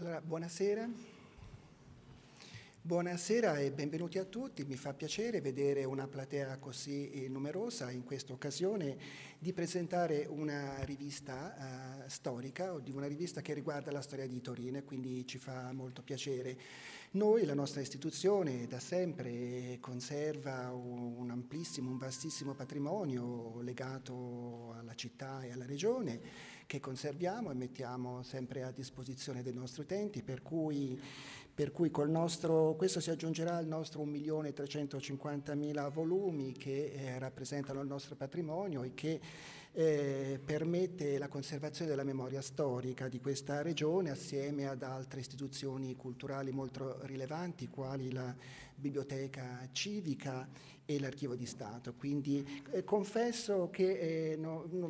Allora, buonasera. Buonasera e benvenuti a tutti, mi fa piacere vedere una platea così eh, numerosa in questa occasione di presentare una rivista eh, storica, una rivista che riguarda la storia di Torino e quindi ci fa molto piacere. Noi, la nostra istituzione, da sempre conserva un amplissimo, un vastissimo patrimonio legato alla città e alla regione che conserviamo e mettiamo sempre a disposizione dei nostri utenti, per cui, per cui nostro, questo si aggiungerà al nostro 1.350.000 volumi che eh, rappresentano il nostro patrimonio e che eh, permette la conservazione della memoria storica di questa regione assieme ad altre istituzioni culturali molto rilevanti quali la Biblioteca Civica e l'Archivio di Stato. Quindi eh, confesso che eh, no, no,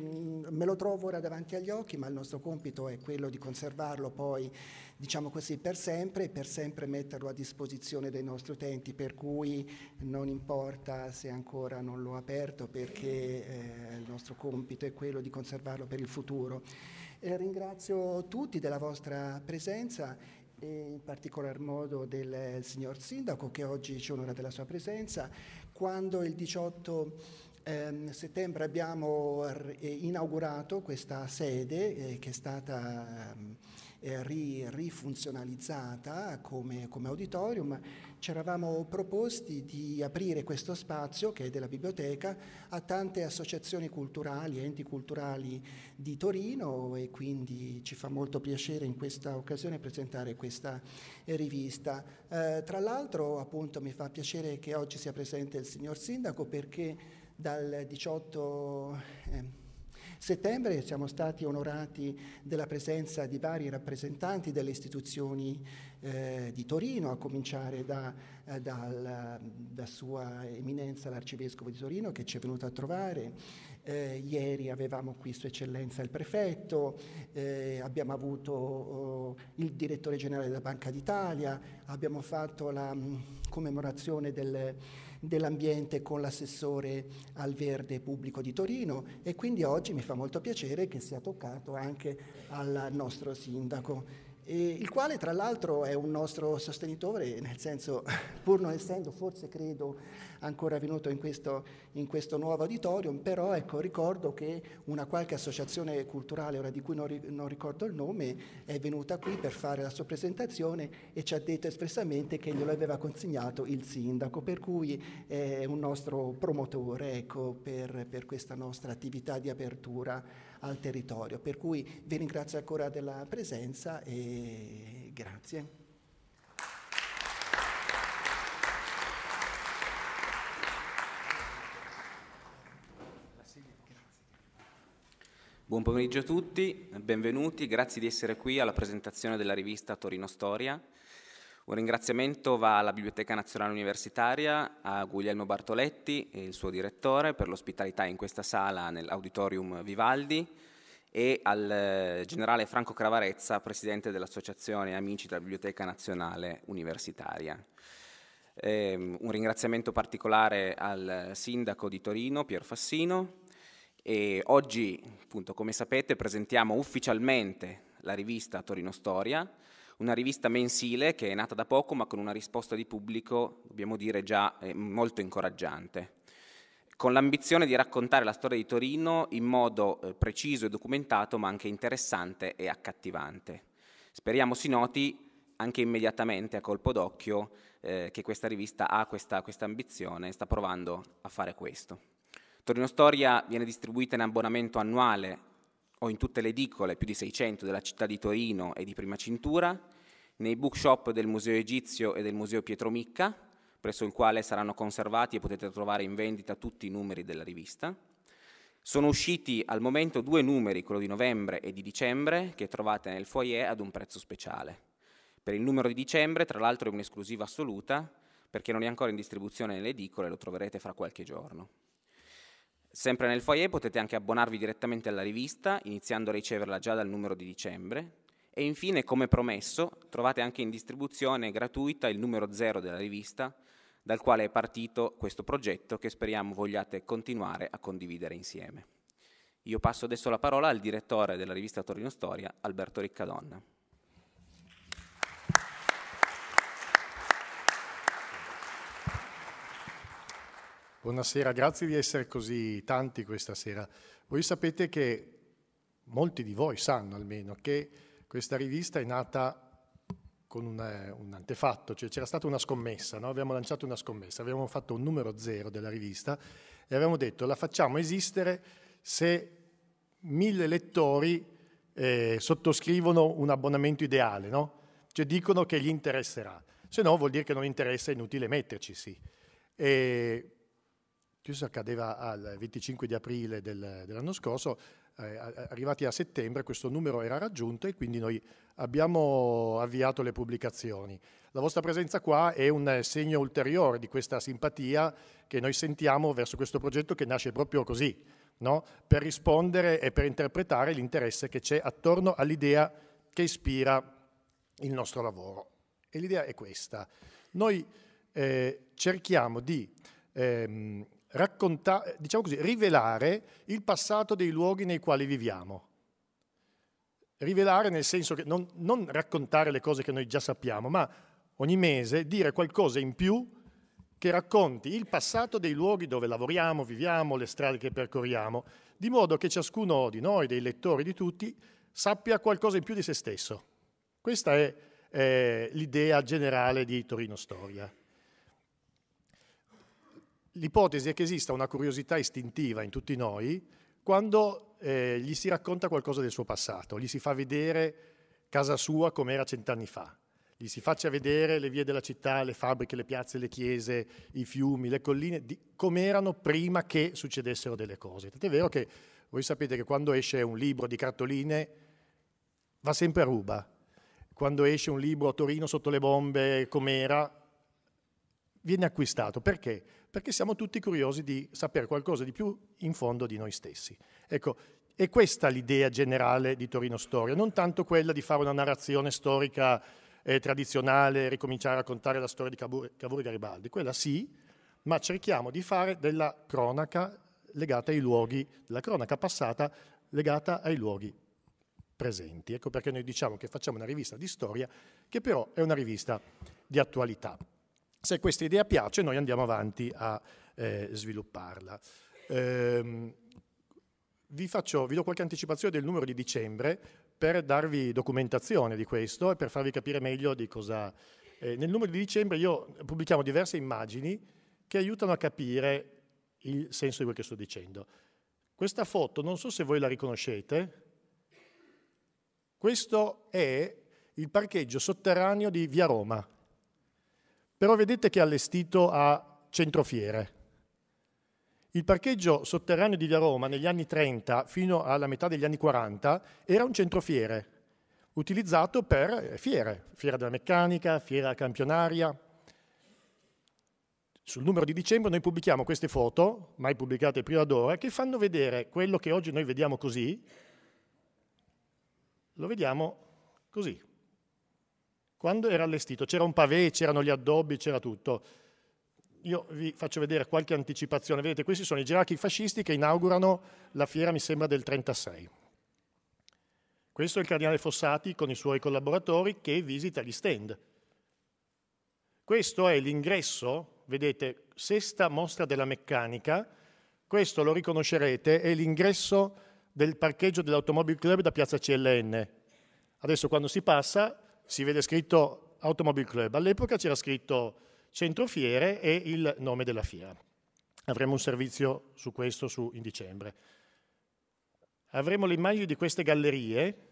me lo trovo ora davanti agli occhi, ma il nostro compito è quello di conservarlo poi, diciamo così, per sempre e per sempre metterlo a disposizione dei nostri utenti, per cui non importa se ancora non l'ho aperto perché eh, il nostro compito è quello di conservarlo per il futuro. Eh, ringrazio tutti della vostra presenza e in particolar modo del eh, signor Sindaco che oggi ci onora della sua presenza, quando il 18 ehm, settembre abbiamo eh, inaugurato questa sede eh, che è stata ehm, eh, ri, rifunzionalizzata come, come auditorium, ci eravamo proposti di aprire questo spazio, che è della biblioteca, a tante associazioni culturali, enti culturali di Torino e quindi ci fa molto piacere in questa occasione presentare questa eh, rivista. Eh, tra l'altro appunto mi fa piacere che oggi sia presente il signor Sindaco perché dal 18... Eh, settembre siamo stati onorati della presenza di vari rappresentanti delle istituzioni eh, di Torino, a cominciare da, eh, dal, da sua eminenza l'arcivescovo di Torino che ci è venuto a trovare. Eh, ieri avevamo qui Sua Eccellenza il prefetto, eh, abbiamo avuto oh, il direttore generale della Banca d'Italia, abbiamo fatto la mh, mm, commemorazione del dell'ambiente con l'assessore al verde pubblico di Torino e quindi oggi mi fa molto piacere che sia toccato anche al nostro sindaco eh, il quale tra l'altro è un nostro sostenitore, nel senso, pur non essendo forse credo ancora venuto in questo, in questo nuovo auditorium, però ecco, ricordo che una qualche associazione culturale, ora di cui non, ri- non ricordo il nome, è venuta qui per fare la sua presentazione e ci ha detto espressamente che glielo aveva consegnato il sindaco, per cui è un nostro promotore ecco, per, per questa nostra attività di apertura al territorio. Per cui vi ringrazio ancora della presenza e grazie. Buon pomeriggio a tutti, benvenuti, grazie di essere qui alla presentazione della rivista Torino Storia. Un ringraziamento va alla Biblioteca Nazionale Universitaria, a Guglielmo Bartoletti, e il suo direttore, per l'ospitalità in questa sala nell'auditorium Vivaldi e al eh, generale Franco Cravarezza, presidente dell'Associazione Amici della Biblioteca Nazionale Universitaria. Um, un ringraziamento particolare al sindaco di Torino, Pier Fassino. E oggi, appunto, come sapete, presentiamo ufficialmente la rivista Torino Storia una rivista mensile che è nata da poco ma con una risposta di pubblico, dobbiamo dire, già eh, molto incoraggiante con l'ambizione di raccontare la storia di Torino in modo eh, preciso e documentato, ma anche interessante e accattivante. Speriamo si noti anche immediatamente a colpo d'occhio eh, che questa rivista ha questa, questa ambizione e sta provando a fare questo. Torino Storia viene distribuita in abbonamento annuale o in tutte le edicole, più di 600 della città di Torino e di Prima Cintura, nei bookshop del Museo Egizio e del Museo Pietro Micca, presso il quale saranno conservati e potete trovare in vendita tutti i numeri della rivista. Sono usciti al momento due numeri, quello di novembre e di dicembre, che trovate nel foyer ad un prezzo speciale. Per il numero di dicembre, tra l'altro, è un'esclusiva assoluta, perché non è ancora in distribuzione nelle edicole, lo troverete fra qualche giorno. Sempre nel foyer potete anche abbonarvi direttamente alla rivista, iniziando a riceverla già dal numero di dicembre. E infine, come promesso, trovate anche in distribuzione gratuita il numero zero della rivista, dal quale è partito questo progetto che speriamo vogliate continuare a condividere insieme. Io passo adesso la parola al direttore della rivista Torino Storia, Alberto Riccadonna. Buonasera, grazie di essere così tanti questa sera. Voi sapete che molti di voi sanno almeno che questa rivista è nata con un, eh, un antefatto, cioè c'era stata una scommessa, no? abbiamo lanciato una scommessa, avevamo fatto un numero zero della rivista e avevamo detto la facciamo esistere se mille lettori eh, sottoscrivono un abbonamento ideale, no? cioè dicono che gli interesserà, se no vuol dire che non interessa, è inutile metterci, sì. E Chiuso accadeva al 25 di aprile del, dell'anno scorso, eh, arrivati a settembre questo numero era raggiunto e quindi noi abbiamo avviato le pubblicazioni. La vostra presenza qua è un segno ulteriore di questa simpatia che noi sentiamo verso questo progetto che nasce proprio così, no? per rispondere e per interpretare l'interesse che c'è attorno all'idea che ispira il nostro lavoro. E l'idea è questa. Noi eh, cerchiamo di ehm, raccontare, diciamo così, rivelare il passato dei luoghi nei quali viviamo. Rivelare nel senso che non, non raccontare le cose che noi già sappiamo, ma ogni mese dire qualcosa in più che racconti il passato dei luoghi dove lavoriamo, viviamo, le strade che percorriamo, di modo che ciascuno di noi, dei lettori, di tutti, sappia qualcosa in più di se stesso. Questa è eh, l'idea generale di Torino Storia. L'ipotesi è che esista una curiosità istintiva in tutti noi quando eh, gli si racconta qualcosa del suo passato, gli si fa vedere casa sua come era cent'anni fa, gli si faccia vedere le vie della città, le fabbriche, le piazze, le chiese, i fiumi, le colline, come erano prima che succedessero delle cose. Tant'è vero che voi sapete che quando esce un libro di cartoline va sempre a ruba. Quando esce un libro a Torino sotto le bombe, com'era, viene acquistato. Perché? perché siamo tutti curiosi di sapere qualcosa di più in fondo di noi stessi. Ecco, è questa l'idea generale di Torino Storia, non tanto quella di fare una narrazione storica eh, tradizionale, ricominciare a raccontare la storia di Cavour, Cavour Garibaldi, quella sì, ma cerchiamo di fare della cronaca legata ai luoghi, la cronaca passata legata ai luoghi presenti. Ecco perché noi diciamo che facciamo una rivista di storia che però è una rivista di attualità. Se questa idea piace, noi andiamo avanti a eh, svilupparla. Ehm, vi, faccio, vi do qualche anticipazione del numero di dicembre per darvi documentazione di questo e per farvi capire meglio di cosa... Eh, nel numero di dicembre io pubblichiamo diverse immagini che aiutano a capire il senso di quello che sto dicendo. Questa foto, non so se voi la riconoscete, questo è il parcheggio sotterraneo di Via Roma, però vedete che è allestito a centrofiere. Il parcheggio sotterraneo di Via Roma negli anni 30 fino alla metà degli anni 40 era un centrofiere, utilizzato per eh, fiere, fiera della meccanica, fiera campionaria. Sul numero di dicembre noi pubblichiamo queste foto, mai pubblicate prima d'ora, che fanno vedere quello che oggi noi vediamo così, lo vediamo così. Quando era allestito c'era un pavé, c'erano gli addobbi, c'era tutto. Io vi faccio vedere qualche anticipazione. Vedete, questi sono i gerarchi fascisti che inaugurano la fiera, mi sembra, del 1936. Questo è il cardinale Fossati con i suoi collaboratori che visita gli stand. Questo è l'ingresso, vedete, sesta mostra della meccanica. Questo lo riconoscerete, è l'ingresso del parcheggio dell'Automobile Club da Piazza CLN. Adesso quando si passa si vede scritto Automobile Club, all'epoca c'era scritto Centro Fiere e il nome della fiera. Avremo un servizio su questo su, in dicembre. Avremo le immagini di queste gallerie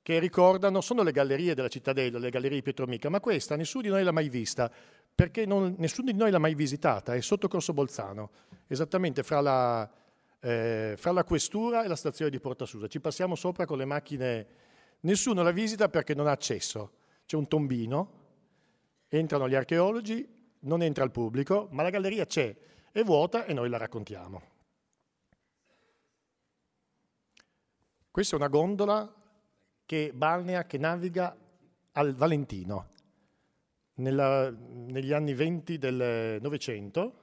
che ricordano, sono le gallerie della cittadella, le gallerie di Pietromica, ma questa nessuno di noi l'ha mai vista, perché non, nessuno di noi l'ha mai visitata, è sotto Corso Bolzano, esattamente fra la, eh, fra la questura e la stazione di Porta Portasusa. Ci passiamo sopra con le macchine Nessuno la visita perché non ha accesso. C'è un tombino, entrano gli archeologi, non entra il pubblico, ma la galleria c'è, è vuota e noi la raccontiamo. Questa è una gondola che balnea, che naviga al Valentino. Nella, negli anni 20 del Novecento,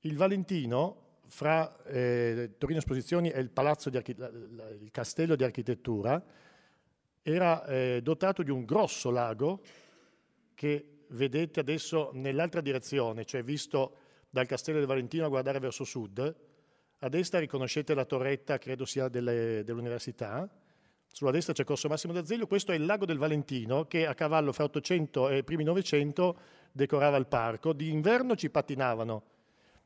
il Valentino fra eh, Torino Esposizioni e il, Archi- il Castello di Architettura era eh, dotato di un grosso lago che vedete adesso nell'altra direzione, cioè visto dal castello del Valentino a guardare verso sud. A destra riconoscete la torretta, credo sia delle, dell'università. Sulla destra c'è Corso Massimo d'Azeglio. Questo è il lago del Valentino che a cavallo fra 800 e primi 900 decorava il parco. D'inverno ci pattinavano,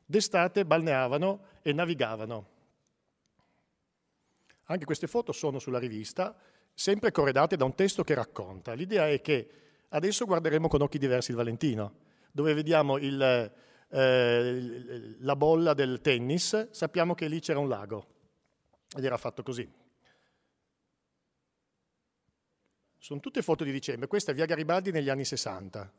d'estate balneavano e navigavano. Anche queste foto sono sulla rivista sempre corredate da un testo che racconta. L'idea è che adesso guarderemo con occhi diversi il Valentino, dove vediamo il, eh, la bolla del tennis, sappiamo che lì c'era un lago ed era fatto così. Sono tutte foto di dicembre, questa è via Garibaldi negli anni 60.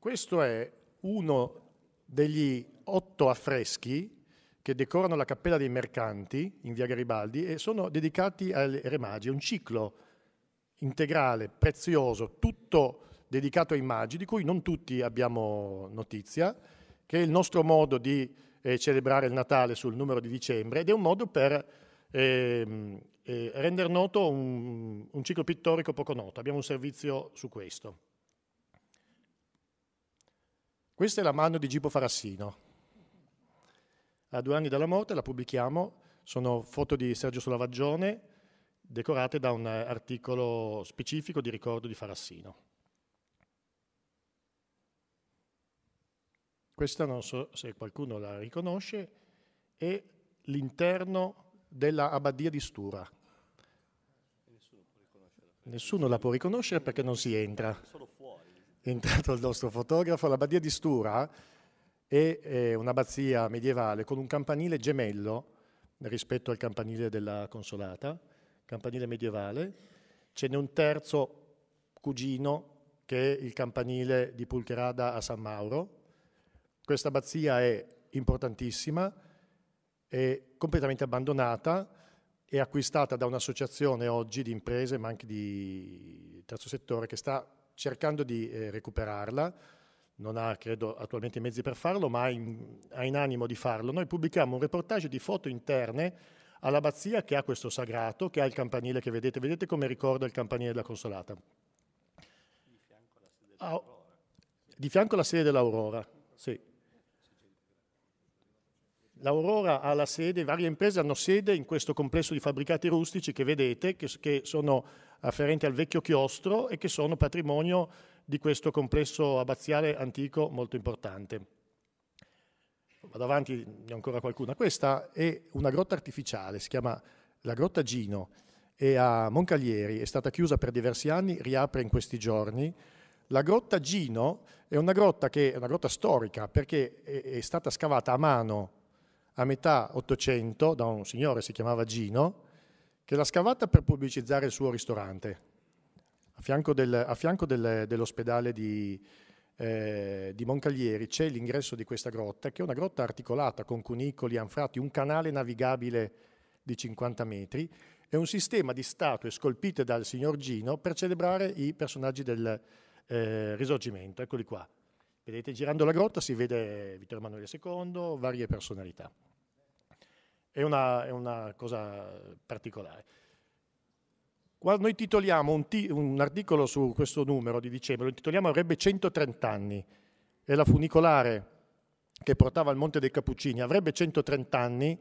Questo è uno degli otto affreschi che decorano la Cappella dei Mercanti in via Garibaldi e sono dedicati ai re magi. È un ciclo integrale, prezioso, tutto dedicato ai magi, di cui non tutti abbiamo notizia, che è il nostro modo di eh, celebrare il Natale sul numero di dicembre ed è un modo per ehm, eh, eh, rendere noto un, un ciclo pittorico poco noto. Abbiamo un servizio su questo. Questa è la mano di Gipo Farassino, a due anni dalla morte, la pubblichiamo, sono foto di Sergio Solavaggione decorate da un eh, articolo specifico di ricordo di Farassino. Questa non so se qualcuno la riconosce, è l'interno della abbadia di Stura. Nessuno, Nessuno la può riconoscere perché non si entra. È entrato il nostro fotografo. L'abbadia di Stura e eh, un'abbazia medievale con un campanile gemello rispetto al campanile della Consolata, campanile medievale, ce n'è un terzo cugino che è il campanile di Pulcherada a San Mauro. Questa abbazia è importantissima, è completamente abbandonata, e acquistata da un'associazione oggi di imprese ma anche di terzo settore che sta cercando di eh, recuperarla non ha credo attualmente i mezzi per farlo, ma ha in, ha in animo di farlo. Noi pubblichiamo un reportage di foto interne all'abbazia che ha questo sagrato, che ha il campanile che vedete, vedete come ricorda il campanile della Consolata. Di fianco alla sede dell'Aurora. di fianco alla sede dell'Aurora, sì. L'Aurora ha la sede, varie imprese hanno sede in questo complesso di fabbricati rustici che vedete, che, che sono afferenti al vecchio chiostro e che sono patrimonio di questo complesso abbaziale antico molto importante. Vado avanti, ne ho ancora qualcuna. Questa è una grotta artificiale, si chiama la Grotta Gino, è a Moncalieri, è stata chiusa per diversi anni, riapre in questi giorni. La Grotta Gino è una grotta, che, è una grotta storica perché è, è stata scavata a mano a metà Ottocento da un signore, si chiamava Gino, che l'ha scavata per pubblicizzare il suo ristorante a fianco, del, a fianco del, dell'ospedale di, eh, di Moncaglieri c'è l'ingresso di questa grotta, che è una grotta articolata con cunicoli, anfratti, un canale navigabile di 50 metri e un sistema di statue scolpite dal signor Gino per celebrare i personaggi del eh, risorgimento. Eccoli qua. Vedete, girando la grotta si vede Vittorio Emanuele II, varie personalità. È una, è una cosa particolare. Quando noi titoliamo un, t- un articolo su questo numero di dicembre, lo intitoliamo avrebbe 130 anni e la funicolare che portava al Monte dei Cappuccini avrebbe 130 anni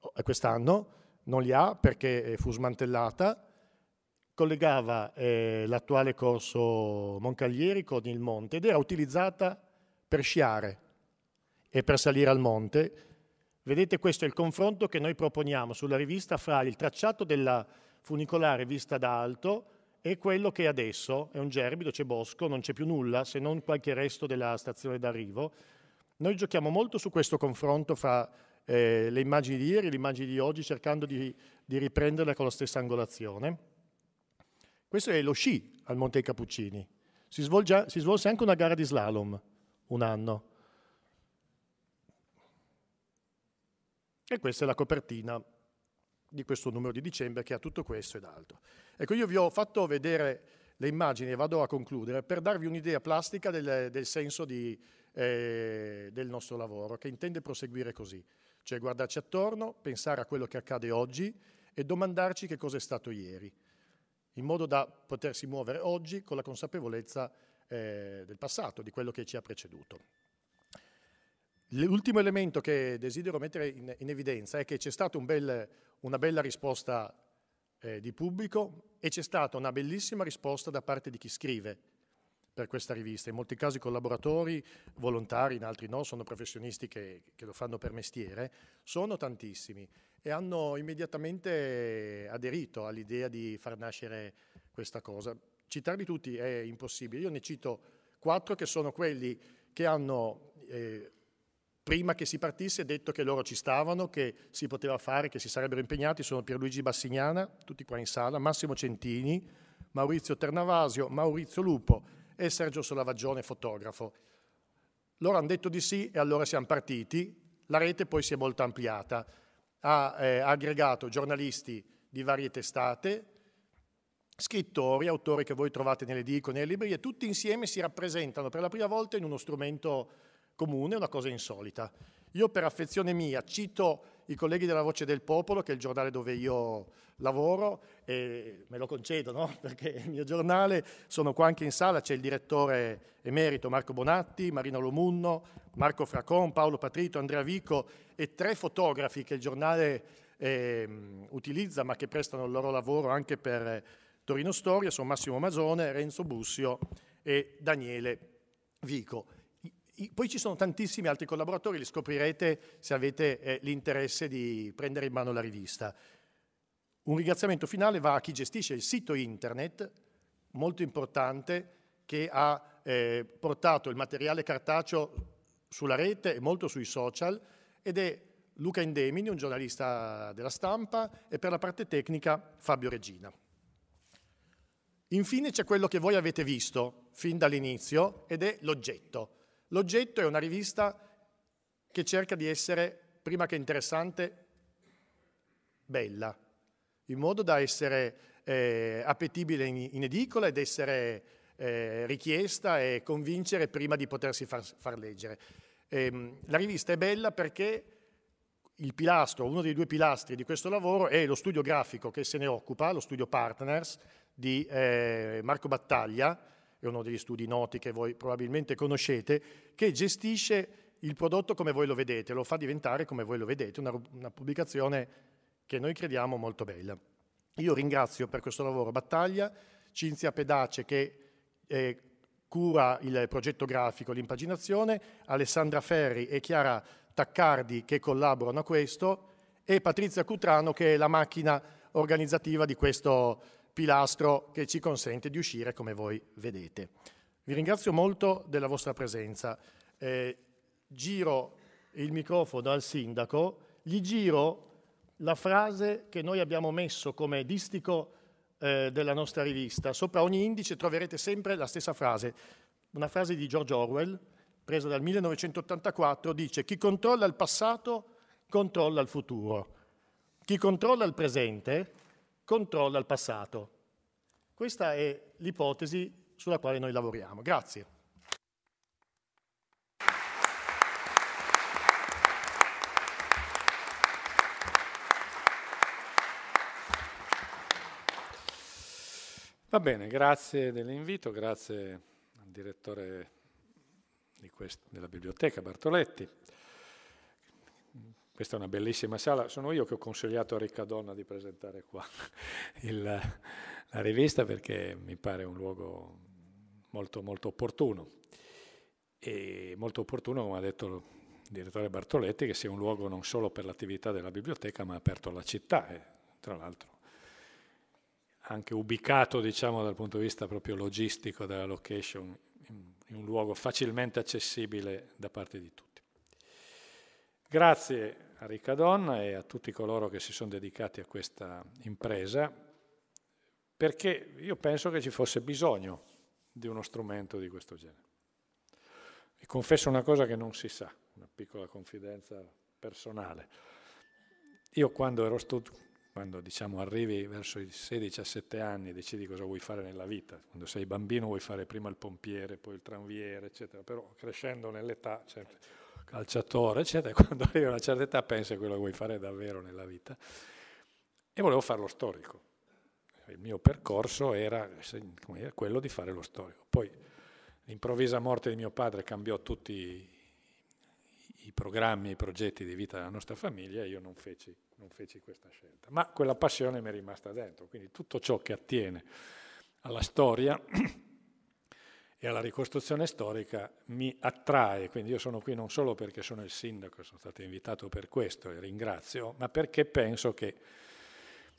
oh, quest'anno, non li ha perché eh, fu smantellata, collegava eh, l'attuale corso Moncaglieri con il monte ed era utilizzata per sciare e per salire al monte. Vedete questo è il confronto che noi proponiamo sulla rivista fra il tracciato della funicolare vista da alto e quello che adesso è un gerbido, c'è bosco, non c'è più nulla se non qualche resto della stazione d'arrivo. Noi giochiamo molto su questo confronto fra eh, le immagini di ieri e le immagini di oggi cercando di, di riprenderle con la stessa angolazione. Questo è lo sci al Monte dei Cappuccini. Si, svolge, si svolse anche una gara di slalom un anno. E questa è la copertina di questo numero di dicembre che ha tutto questo ed altro. Ecco, io vi ho fatto vedere le immagini e vado a concludere per darvi un'idea plastica del, del senso di, eh, del nostro lavoro, che intende proseguire così, cioè guardarci attorno, pensare a quello che accade oggi e domandarci che cosa è stato ieri, in modo da potersi muovere oggi con la consapevolezza eh, del passato, di quello che ci ha preceduto. L'ultimo elemento che desidero mettere in, in evidenza è che c'è stata un bel, una bella risposta eh, di pubblico e c'è stata una bellissima risposta da parte di chi scrive per questa rivista. In molti casi collaboratori, volontari, in altri no, sono professionisti che, che lo fanno per mestiere, sono tantissimi e hanno immediatamente aderito all'idea di far nascere questa cosa. Citarli tutti è impossibile, io ne cito quattro che sono quelli che hanno eh, prima che si partisse detto che loro ci stavano, che si poteva fare, che si sarebbero impegnati, sono Pierluigi Bassignana, tutti qua in sala, Massimo Centini, Maurizio Ternavasio, Maurizio Lupo e Sergio Solavaggione, fotografo. Loro hanno detto di sì e allora siamo partiti, la rete poi si è molto ampliata, ha eh, aggregato giornalisti di varie testate, scrittori, autori che voi trovate nelle edicole, nelle librerie, tutti insieme si rappresentano per la prima volta in uno strumento comune, una cosa insolita. Io per affezione mia cito i colleghi della Voce del Popolo, che è il giornale dove io lavoro, e me lo concedo, no? perché il mio giornale, sono qua anche in sala, c'è il direttore emerito Marco Bonatti, Marino Lomunno, Marco Fracon, Paolo Patrito, Andrea Vico e tre fotografi che il giornale eh, utilizza ma che prestano il loro lavoro anche per Torino Storia, sono Massimo Mazzone, Renzo Bussio e Daniele Vico. Poi ci sono tantissimi altri collaboratori, li scoprirete se avete eh, l'interesse di prendere in mano la rivista. Un ringraziamento finale va a chi gestisce il sito internet, molto importante, che ha eh, portato il materiale cartaceo sulla rete e molto sui social, ed è Luca Indemini, un giornalista della stampa, e per la parte tecnica Fabio Regina. Infine c'è quello che voi avete visto fin dall'inizio ed è l'oggetto. L'oggetto è una rivista che cerca di essere, prima che interessante, bella, in modo da essere eh, appetibile in, in, edicola ed essere eh, richiesta e convincere prima di potersi far, far leggere. Ehm, la rivista è bella perché il pilastro, uno dei due pilastri di questo lavoro è lo studio grafico che se ne occupa, lo studio Partners di eh, Marco Battaglia, è uno degli studi noti che voi probabilmente conoscete, che gestisce il prodotto come voi lo vedete, lo fa diventare come voi lo vedete, una, una pubblicazione che noi crediamo molto bella. Io ringrazio per questo lavoro Battaglia, Cinzia Pedace che eh, cura il progetto grafico, l'impaginazione, Alessandra Ferri e Chiara Taccardi che collaborano a questo e Patrizia Cutrano che è la macchina organizzativa di questo pilastro che ci consente di uscire come voi vedete. Vi ringrazio molto della vostra presenza. Eh, giro il microfono al sindaco, gli giro la frase che noi abbiamo messo come distico eh, della nostra rivista. Sopra ogni indice troverete sempre la stessa frase, una frase di George Orwell, presa dal 1984, dice chi controlla il passato controlla il futuro, chi controlla il presente controlla il passato. Questa è l'ipotesi sulla quale noi lavoriamo. Grazie. Va bene, grazie dell'invito, grazie al direttore questo, della biblioteca Bartoletti questa è una bellissima sala, sono io che ho consigliato a Riccadonna di presentare qua il, la rivista perché mi pare un luogo molto, molto opportuno. E molto opportuno, come ha detto il direttore Bartoletti, che sia un luogo non solo per l'attività della biblioteca, ma aperto alla città, e, tra l'altro anche ubicato diciamo, dal punto di vista proprio logistico della location in un luogo facilmente accessibile da parte di tutti. Grazie a Riccadonna e a tutti coloro che si sono dedicati a questa impresa, perché io penso che ci fosse bisogno di uno strumento di questo genere. Vi confesso una cosa che non si sa, una piccola confidenza personale. Io quando ero studente, quando diciamo, arrivi verso i 16-17 anni e decidi cosa vuoi fare nella vita, quando sei bambino vuoi fare prima il pompiere, poi il tranviere, eccetera, però crescendo nell'età... Certo calciatore, eccetera, quando arrivi a una certa età pensi a quello che vuoi fare davvero nella vita. E volevo fare lo storico. Il mio percorso era, quello di fare lo storico. Poi l'improvvisa morte di mio padre cambiò tutti i programmi, i progetti di vita della nostra famiglia e io non feci, non feci questa scelta. Ma quella passione mi è rimasta dentro, quindi tutto ciò che attiene alla storia e alla ricostruzione storica mi attrae, quindi io sono qui non solo perché sono il sindaco, sono stato invitato per questo e ringrazio, ma perché penso che,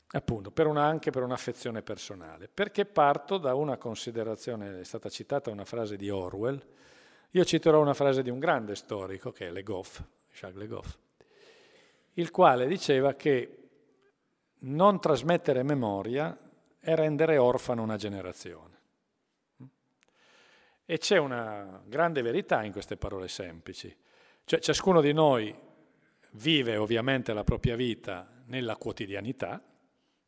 appunto, per una, anche per un'affezione personale, perché parto da una considerazione, è stata citata una frase di Orwell, io citerò una frase di un grande storico che è Le Goff, Jacques Le Goff, il quale diceva che non trasmettere memoria è rendere orfano una generazione. E c'è una grande verità in queste parole semplici. Cioè ciascuno di noi vive ovviamente la propria vita nella quotidianità,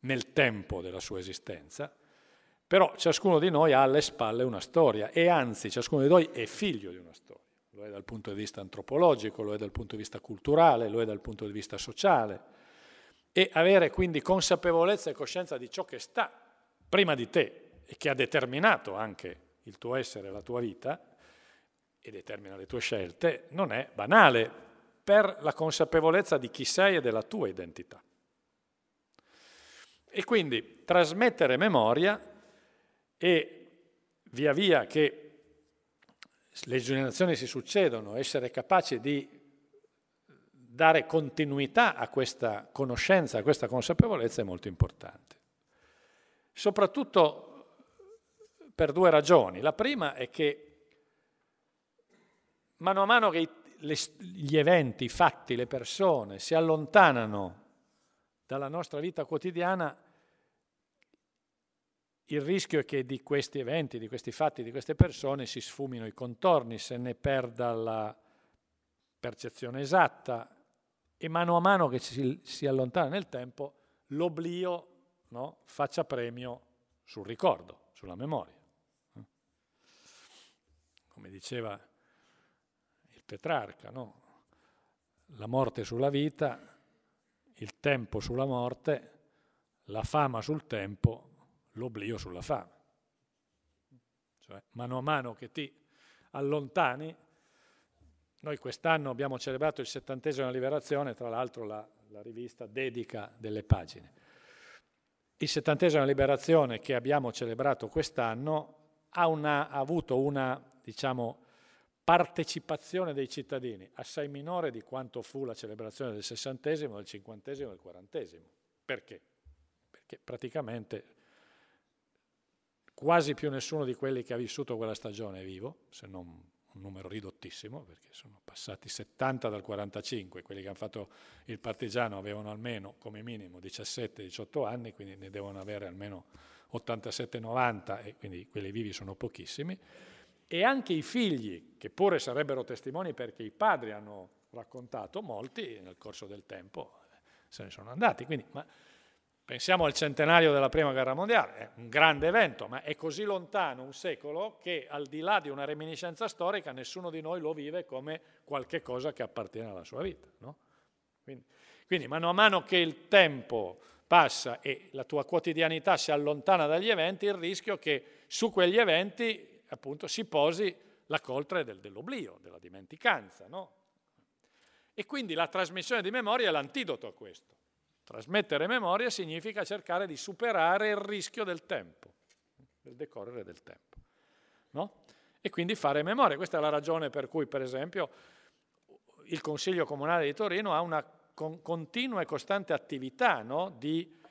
nel tempo della sua esistenza, però ciascuno di noi ha alle spalle una storia e anzi ciascuno di noi è figlio di una storia. Lo è dal punto di vista antropologico, lo è dal punto di vista culturale, lo è dal punto di vista sociale. E avere quindi consapevolezza e coscienza di ciò che sta prima di te e che ha determinato anche il tuo essere, la tua vita e determina le tue scelte, non è banale per la consapevolezza di chi sei e della tua identità. E quindi trasmettere memoria e via via che le generazioni si succedono, essere capaci di dare continuità a questa conoscenza, a questa consapevolezza è molto importante. Soprattutto per due ragioni. La prima è che mano a mano che gli eventi, i fatti, le persone si allontanano dalla nostra vita quotidiana, il rischio è che di questi eventi, di questi fatti, di queste persone si sfumino i contorni, se ne perda la percezione esatta e mano a mano che si, si allontana nel tempo l'oblio no, faccia premio sul ricordo, sulla memoria come diceva il Petrarca, no? la morte sulla vita, il tempo sulla morte, la fama sul tempo, l'oblio sulla fama. Cioè, mano a mano che ti allontani, noi quest'anno abbiamo celebrato il settantesimo liberazione, tra l'altro la, la rivista dedica delle pagine. Il settantesimo liberazione che abbiamo celebrato quest'anno ha, una, ha avuto una diciamo, partecipazione dei cittadini assai minore di quanto fu la celebrazione del sessantesimo, del cinquantesimo e del quarantesimo. Perché? Perché praticamente quasi più nessuno di quelli che ha vissuto quella stagione è vivo, se non un numero ridottissimo, perché sono passati 70 dal 45, quelli che hanno fatto il partigiano avevano almeno come minimo 17-18 anni, quindi ne devono avere almeno 87-90 e quindi quelli vivi sono pochissimi e anche i figli, che pure sarebbero testimoni perché i padri hanno raccontato, molti nel corso del tempo eh, se ne sono andati. Quindi, pensiamo al centenario della Prima Guerra Mondiale, è un grande evento, ma è così lontano un secolo che al di là di una reminiscenza storica nessuno di noi lo vive come qualcosa che appartiene alla sua vita. No? Quindi, quindi mano a mano che il tempo passa e la tua quotidianità si allontana dagli eventi, il rischio è che su quegli eventi appunto si posi la coltre del, dell'oblio, della dimenticanza. No? E quindi la trasmissione di memoria è l'antidoto a questo. Trasmettere memoria significa cercare di superare il rischio del tempo, del decorrere del tempo. No? E quindi fare memoria. Questa è la ragione per cui, per esempio, il Consiglio Comunale di Torino ha una con- continua e costante attività no? di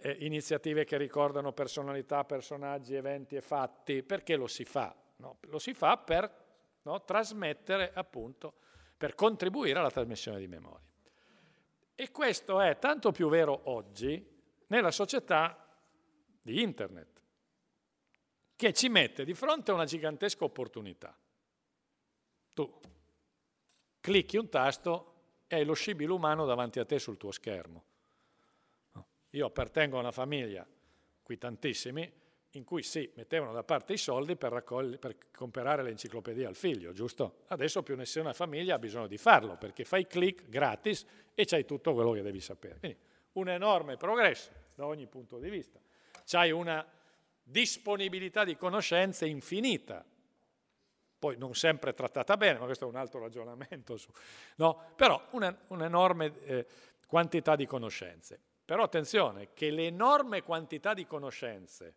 eh, iniziative che ricordano personalità, personaggi, eventi e fatti. Perché lo si fa? No, lo si fa per no, trasmettere, appunto, per contribuire alla trasmissione di memoria. E questo è tanto più vero oggi nella società di Internet, che ci mette di fronte a una gigantesca opportunità. Tu clicchi un tasto e hai lo scibile umano davanti a te sul tuo schermo io appartengo a una famiglia, qui tantissimi, in cui si mettevano da parte i soldi per, per comprare l'enciclopedia al figlio, giusto? Adesso più nessuna famiglia ha bisogno di farlo, perché fai click gratis e c'hai tutto quello che devi sapere. Quindi un enorme progresso da ogni punto di vista. C'hai una disponibilità di conoscenze infinita, poi non sempre trattata bene, ma questo è un altro ragionamento, su, no? però un'enorme un eh, quantità di conoscenze. Però attenzione, che l'enorme quantità di conoscenze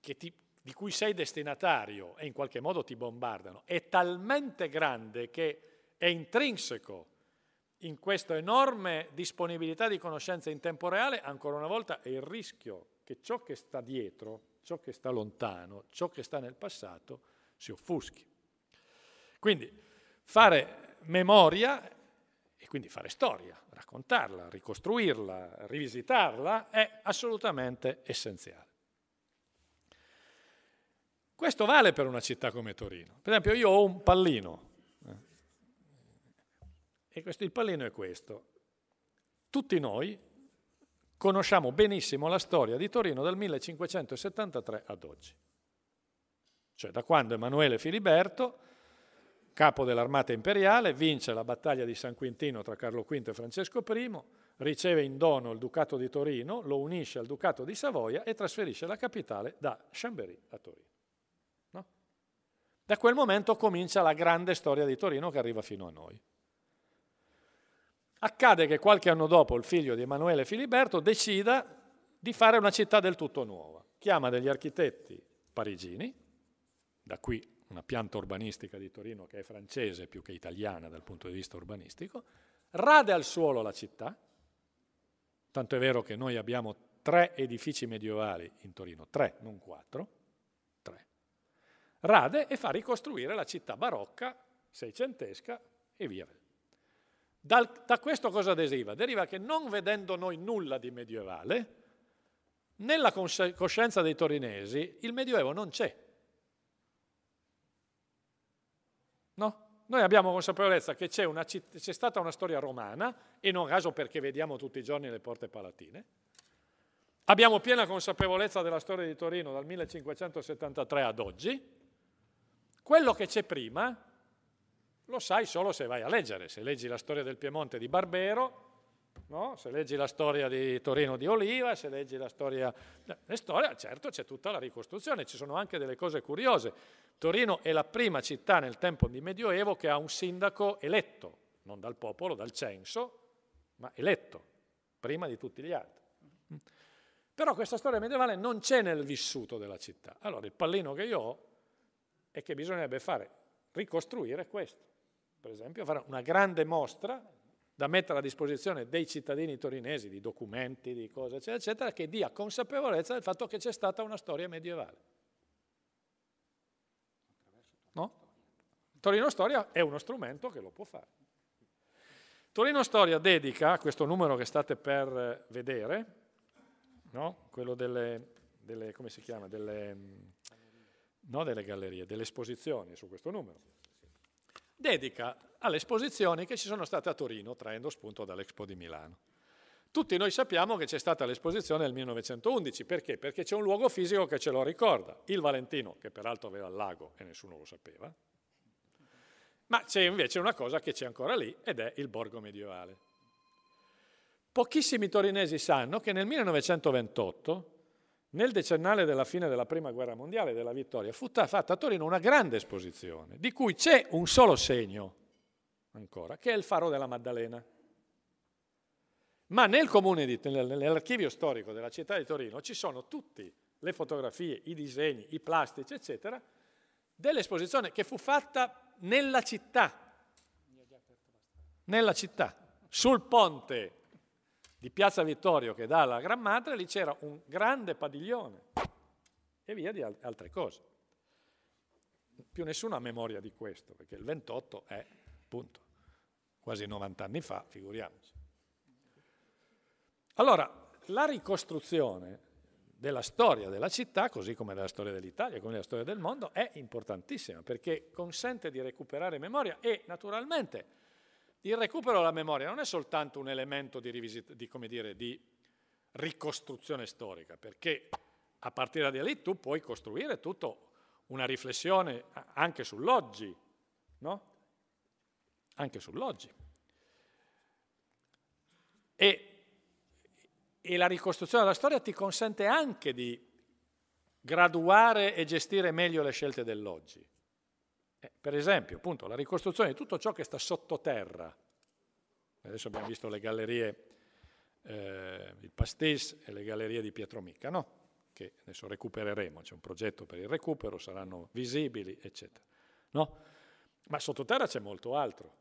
ti, di cui sei destinatario e in qualche modo ti bombardano è talmente grande che è intrinseco in questa enorme disponibilità di conoscenze in tempo reale, ancora una volta, è il rischio che ciò che sta dietro, ciò che sta lontano, ciò che sta nel passato, si offuschi. Quindi fare memoria e quindi fare storia, raccontarla, ricostruirla, rivisitarla è assolutamente essenziale. Questo vale per una città come Torino. Per esempio io ho un pallino eh. e questo, il pallino è questo. Tutti noi conosciamo benissimo la storia di Torino dal 1573 ad oggi, cioè da quando Emanuele Filiberto capo dell'armata imperiale, vince la battaglia di San Quintino tra Carlo V e Francesco I, riceve in dono il ducato di Torino, lo unisce al ducato di Savoia e trasferisce la capitale da Chambéry a Torino. No? Da quel momento comincia la grande storia di Torino che arriva fino a noi. Accade che qualche anno dopo il figlio di Emanuele Filiberto decida di fare una città del tutto nuova. Chiama degli architetti parigini, da qui una pianta urbanistica di Torino che è francese più che italiana dal punto di vista urbanistico, rade al suolo la città, tanto è vero che noi abbiamo tre edifici medievali in Torino, tre, non quattro, tre, rade e fa ricostruire la città barocca, seicentesca e via. Dal, da questo cosa deriva? Deriva che non vedendo noi nulla di medievale, nella coscienza dei torinesi il Medioevo non c'è. No? Noi abbiamo consapevolezza che c'è, una, c'è stata una storia romana, e non caso perché vediamo tutti i giorni le porte palatine, Abbiamo piena consapevolezza della storia di Torino dal 1573 ad oggi. Quello che c'è prima lo sai solo se vai a leggere, se leggi la storia del Piemonte di Barbero, No? Se leggi la storia di Torino di Oliva, se leggi la storia... La storia, certo, c'è tutta la ricostruzione, ci sono anche delle cose curiose. Torino è la prima città nel tempo di Medioevo che ha un sindaco eletto, non dal popolo, dal censo, ma eletto, prima di tutti gli altri. Però questa storia medievale non c'è nel vissuto della città. Allora il pallino che io ho è che bisognerebbe fare, ricostruire questo. Per esempio fare una grande mostra, da mettere a disposizione dei cittadini torinesi, di documenti, di cose, eccetera, eccetera, che dia consapevolezza del fatto che c'è stata una storia medievale. No? Torino Storia è uno strumento che lo può fare. Torino Storia dedica a questo numero che state per vedere, no? quello delle, delle, come si chiama, delle, no, delle gallerie, delle esposizioni su questo numero, dedica alle esposizioni che ci sono state a Torino, traendo spunto dall'Expo di Milano. Tutti noi sappiamo che c'è stata l'esposizione nel 1911, perché? Perché c'è un luogo fisico che ce lo ricorda, il Valentino, che peraltro aveva il lago e nessuno lo sapeva, ma c'è invece una cosa che c'è ancora lì ed è il borgo medievale. Pochissimi torinesi sanno che nel 1928, nel decennale della fine della Prima Guerra Mondiale e della Vittoria, fu fatta a Torino una grande esposizione, di cui c'è un solo segno, ancora, che è il faro della Maddalena. Ma nel comune di, nell'archivio storico della città di Torino ci sono tutte le fotografie, i disegni, i plastici, eccetera, dell'esposizione che fu fatta nella città, nella città, sul ponte di Piazza Vittorio che dà alla Gran Madre, lì c'era un grande padiglione e via di altre cose. Più nessuno ha memoria di questo, perché il 28 è appunto, quasi 90 anni fa, figuriamoci. Allora, la ricostruzione della storia della città, così come della storia dell'Italia, come della storia del mondo, è importantissima perché consente di recuperare memoria e naturalmente il recupero della memoria non è soltanto un elemento di, rivisit- di, dire, di ricostruzione storica, perché a partire da lì tu puoi costruire tutta una riflessione anche sull'oggi, no? anche sull'oggi. E, e la ricostruzione della storia ti consente anche di graduare e gestire meglio le scelte dell'oggi. Eh, per esempio, appunto, la ricostruzione di tutto ciò che sta sottoterra. Adesso abbiamo visto le gallerie, eh, il Pastis e le gallerie di Pietro Mica, no? che adesso recupereremo, c'è un progetto per il recupero, saranno visibili, eccetera. No? Ma sottoterra c'è molto altro.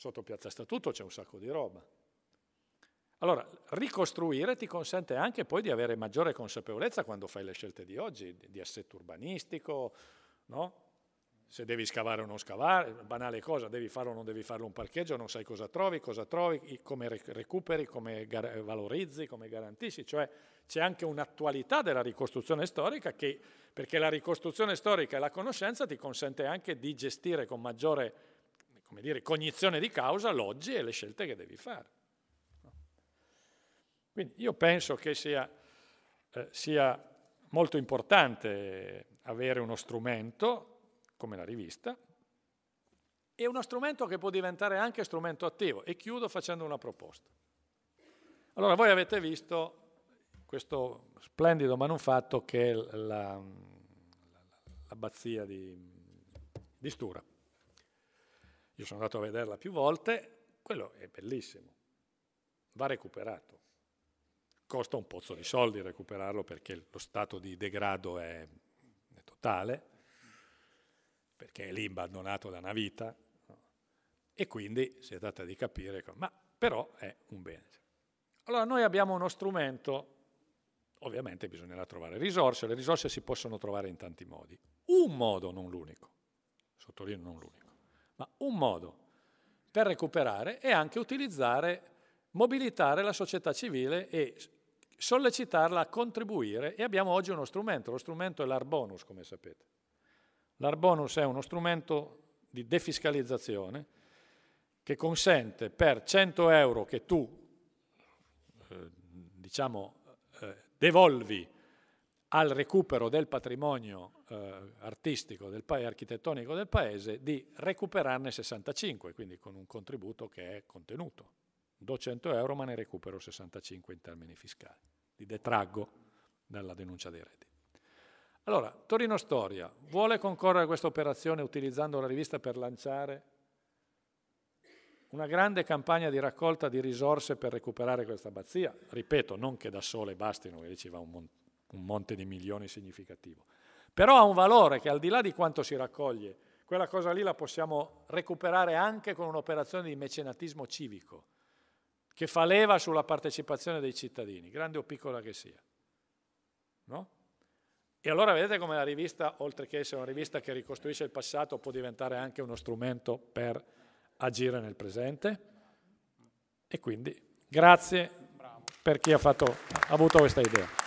Sotto Piazza Statuto c'è un sacco di roba. Allora, ricostruire ti consente anche poi di avere maggiore consapevolezza quando fai le scelte di oggi, di assetto urbanistico, no? se devi scavare o non scavare, banale cosa, devi farlo o non devi farlo un parcheggio, non sai cosa trovi, cosa trovi, come recuperi, come valorizzi, come garantisci, cioè c'è anche un'attualità della ricostruzione storica che, perché la ricostruzione storica e la conoscenza ti consente anche di gestire con maggiore come dire, cognizione di causa l'oggi e le scelte che devi fare. Quindi io penso che sia, eh, sia molto importante avere uno strumento, come la rivista, e uno strumento che può diventare anche strumento attivo. E chiudo facendo una proposta. Allora, voi avete visto questo splendido manufatto che è la, l'abbazia di, di Stura. Io sono andato a vederla più volte, quello è bellissimo, va recuperato. Costa un pozzo di soldi recuperarlo perché lo stato di degrado è, è totale, perché è lì abbandonato da una vita, no? e quindi si è data di capire, ma però è un bene. Allora noi abbiamo uno strumento, ovviamente bisognerà trovare risorse, le risorse si possono trovare in tanti modi, un modo non l'unico, sottolineo non l'unico ma un modo per recuperare è anche utilizzare, mobilitare la società civile e sollecitarla a contribuire e abbiamo oggi uno strumento, lo strumento è l'Arbonus, come sapete. L'Arbonus è uno strumento di defiscalizzazione che consente per 100 euro che tu eh, diciamo, eh, devolvi al recupero del patrimonio eh, artistico del pa- e architettonico del paese di recuperarne 65, quindi con un contributo che è contenuto. 200 euro ma ne recupero 65 in termini fiscali, li detraggo dalla denuncia dei redditi. Allora, Torino Storia vuole concorrere a questa operazione utilizzando la rivista per lanciare una grande campagna di raccolta di risorse per recuperare questa abbazia, ripeto, non che da sole bastino, che lì ci va un montone un monte di milioni significativo. Però ha un valore che al di là di quanto si raccoglie, quella cosa lì la possiamo recuperare anche con un'operazione di mecenatismo civico, che fa leva sulla partecipazione dei cittadini, grande o piccola che sia. No? E allora vedete come la rivista, oltre che essere una rivista che ricostruisce il passato, può diventare anche uno strumento per agire nel presente. E quindi grazie Bravo. per chi ha, fatto, ha avuto questa idea.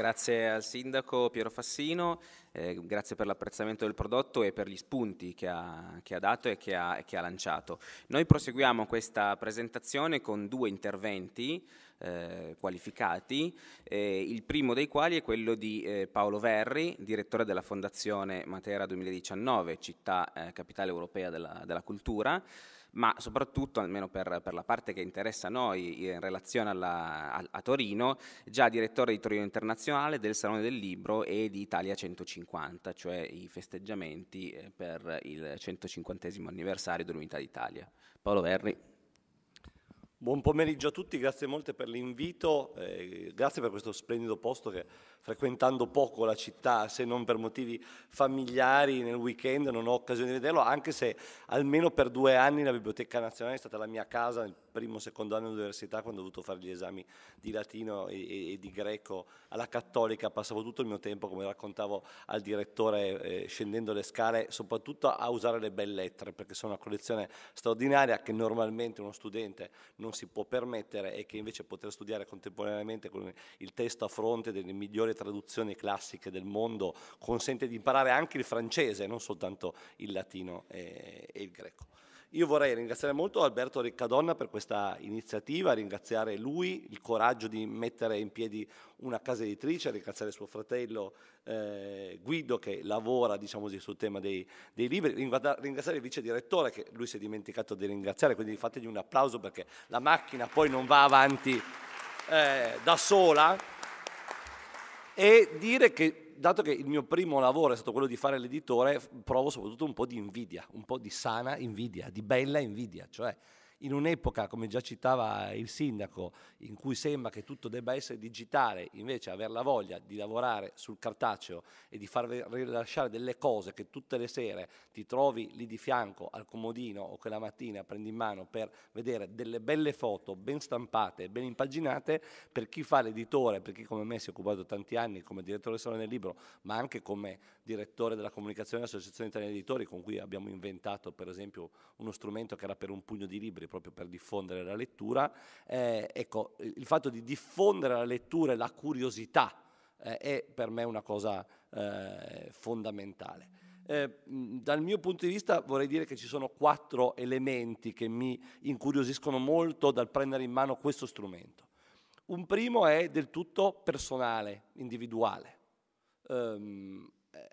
grazie al sindaco Piero Fassino, eh, grazie per l'apprezzamento del prodotto e per gli spunti che ha, che ha dato e che ha, che ha, lanciato. Noi proseguiamo questa presentazione con due interventi eh, qualificati, eh, il primo dei quali è quello di eh, Paolo Verri, direttore della Fondazione Matera 2019, città eh, capitale europea della, della cultura ma soprattutto, almeno per, per la parte che interessa a noi in relazione alla, a, a, Torino, già direttore di Torino Internazionale del Salone del Libro e di Italia 150, cioè i festeggiamenti eh, per il 150 anniversario dell'Unità d'Italia. Paolo Verri. Buon pomeriggio a tutti, grazie molte per l'invito, eh, grazie per questo splendido posto che frequentando poco la città se non per motivi familiari nel weekend non ho occasione di vederlo, anche se almeno per due anni la Biblioteca Nazionale è stata la mia casa nel primo e secondo anno di università quando ho dovuto fare gli esami di latino e, e, di greco alla cattolica, passavo tutto il mio tempo, come raccontavo al direttore eh, scendendo le scale, soprattutto a usare le belle lettere perché sono una collezione straordinaria che normalmente uno studente non si può permettere e che invece poter studiare contemporaneamente con il testo a fronte delle migliori migliori traduzioni classiche del mondo, consente di imparare anche il francese, non soltanto il latino e, e il greco. Io vorrei ringraziare molto Alberto Riccadonna per questa iniziativa, ringraziare lui il coraggio di mettere in piedi una casa editrice, ringraziare suo fratello eh, Guido che lavora diciamo così, sul tema dei, dei libri, ringraziare il vice direttore che lui si è dimenticato di ringraziare, quindi fategli un applauso perché la macchina poi non va avanti eh, da sola e dire che, dato che il mio primo lavoro è stato quello di fare l'editore, provo soprattutto un po' di invidia, un po' di sana invidia, di bella invidia, cioè in un'epoca, come già citava il sindaco, in cui sembra che tutto debba essere digitale, invece aver la voglia di lavorare sul cartaceo e di far rilasciare delle cose che tutte le sere ti trovi lì di fianco al comodino o che la mattina prendi in mano per vedere delle belle foto ben stampate, ben impaginate, per chi fa l'editore, per chi come me si è occupato tanti anni come direttore del Salone del libro, ma anche come direttore della comunicazione dell'Associazione Italiana Editori, con cui abbiamo inventato per esempio uno strumento che era per un pugno di libri proprio per diffondere la lettura, eh, ecco, il fatto di diffondere la lettura e la curiosità eh, è per me una cosa eh, fondamentale. Eh, dal mio punto di vista vorrei dire che ci sono quattro elementi che mi incuriosiscono molto dal prendere in mano questo strumento. Un primo è del tutto personale, individuale. Um,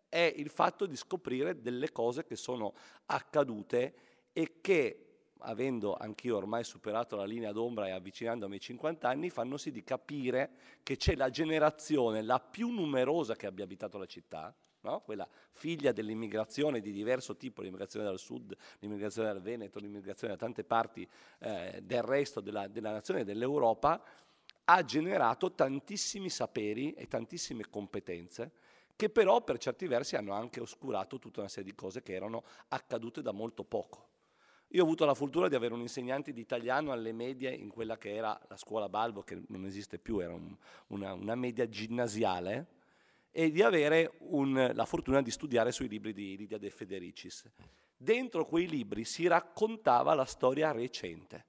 è il fatto di scoprire delle cose che sono accadute e che avendo anch'io ormai superato la linea d'ombra e avvicinandomi ai 50 anni, fanno sì di capire che c'è la generazione la più numerosa che abbia abitato la città, no? quella figlia dell'immigrazione di diverso tipo, l'immigrazione dal sud, l'immigrazione dal Veneto, l'immigrazione da tante parti eh, del resto della, della nazione e dell'Europa, ha generato tantissimi saperi e tantissime competenze che però per certi versi hanno anche oscurato tutta una serie di cose che erano accadute da molto poco. Io ho avuto la fortuna di avere un insegnante di italiano alle medie in quella che era la scuola Balbo, che non esiste più, era un, una, una, media ginnasiale, e di avere un, la fortuna di studiare sui libri di Lidia De Federicis. Dentro quei libri si raccontava la storia recente.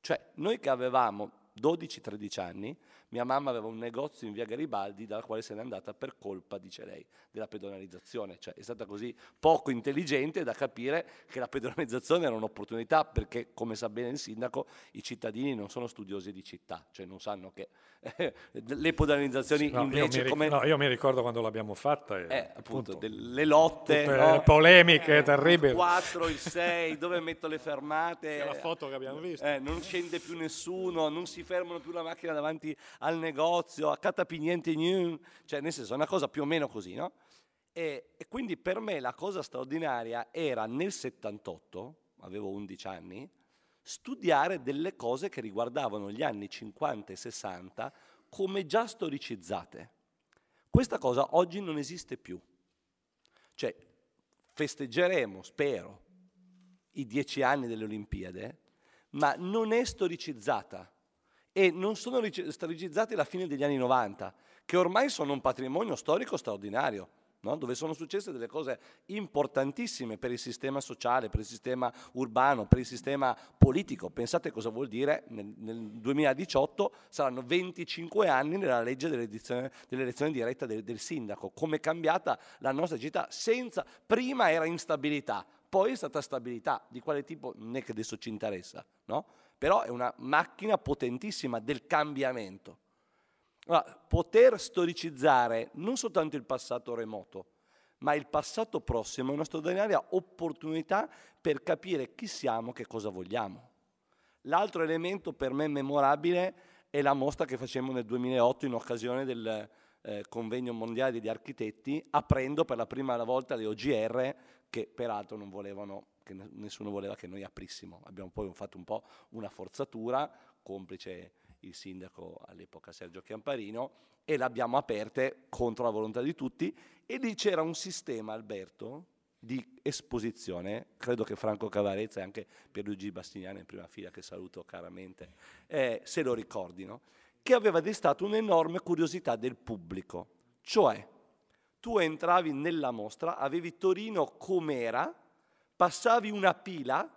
Cioè, noi che avevamo 12-13 anni, mia mamma aveva un negozio in via Garibaldi dal quale se n'è andata per colpa, dice lei, della pedonalizzazione. Cioè è stata così poco intelligente da capire che la pedonalizzazione era un'opportunità perché, come sa bene il sindaco, i cittadini non sono studiosi di città, cioè non sanno che eh, le pedonalizzazioni sì, no, invece... Io ric- come... No, io mi ricordo quando l'abbiamo fatta. Eh, eh, appunto, delle lotte... No? Le polemiche eh, terribili. Il 4, il 6, dove metto le fermate... È la foto che abbiamo eh, visto. Eh, non scende più nessuno, non si fermano più la macchina davanti al negozio, a Catapiniente New, cioè nel senso è una cosa più o meno così, no? E, e quindi per me la cosa straordinaria era nel 78, avevo 11 anni, studiare delle cose che riguardavano gli anni 50 e 60 come già storicizzate. Questa cosa oggi non esiste più. Cioè, festeggeremo, spero, i dieci anni delle Olimpiadi, ma non è storicizzata e non sono strategizzati alla fine degli anni 90, che ormai sono un patrimonio storico straordinario. No? dove sono successe delle cose importantissime per il sistema sociale, per il sistema urbano, per il sistema politico. Pensate cosa vuol dire, nel, nel 2018 saranno 25 anni nella legge dell'elezione, dell'elezione diretta del, del sindaco, come è cambiata la nostra città, senza, prima era instabilità, poi è stata stabilità, di quale tipo, non è che adesso ci interessa, no? però è una macchina potentissima del cambiamento. Allora, poter storicizzare non soltanto il passato remoto, ma il passato prossimo è una straordinaria opportunità per capire chi siamo, che cosa vogliamo. L'altro elemento per me memorabile è la mostra che facemmo nel 2008 in occasione del eh, convegno mondiale degli architetti, aprendo per la prima volta le OGR che peraltro non volevano che nessuno voleva che noi aprissimo. Abbiamo poi fatto un po' una forzatura, complice il sindaco all'epoca Sergio Chiamparino, e l'abbiamo aperta contro la volontà di tutti e lì c'era un sistema, Alberto, di esposizione, credo che Franco Cavarezza e anche Pierluigi Bastignano in prima fila, che saluto caramente, eh, se lo ricordino, che aveva destato un'enorme curiosità del pubblico. Cioè, tu entravi nella mostra, avevi Torino com'era, passavi una pila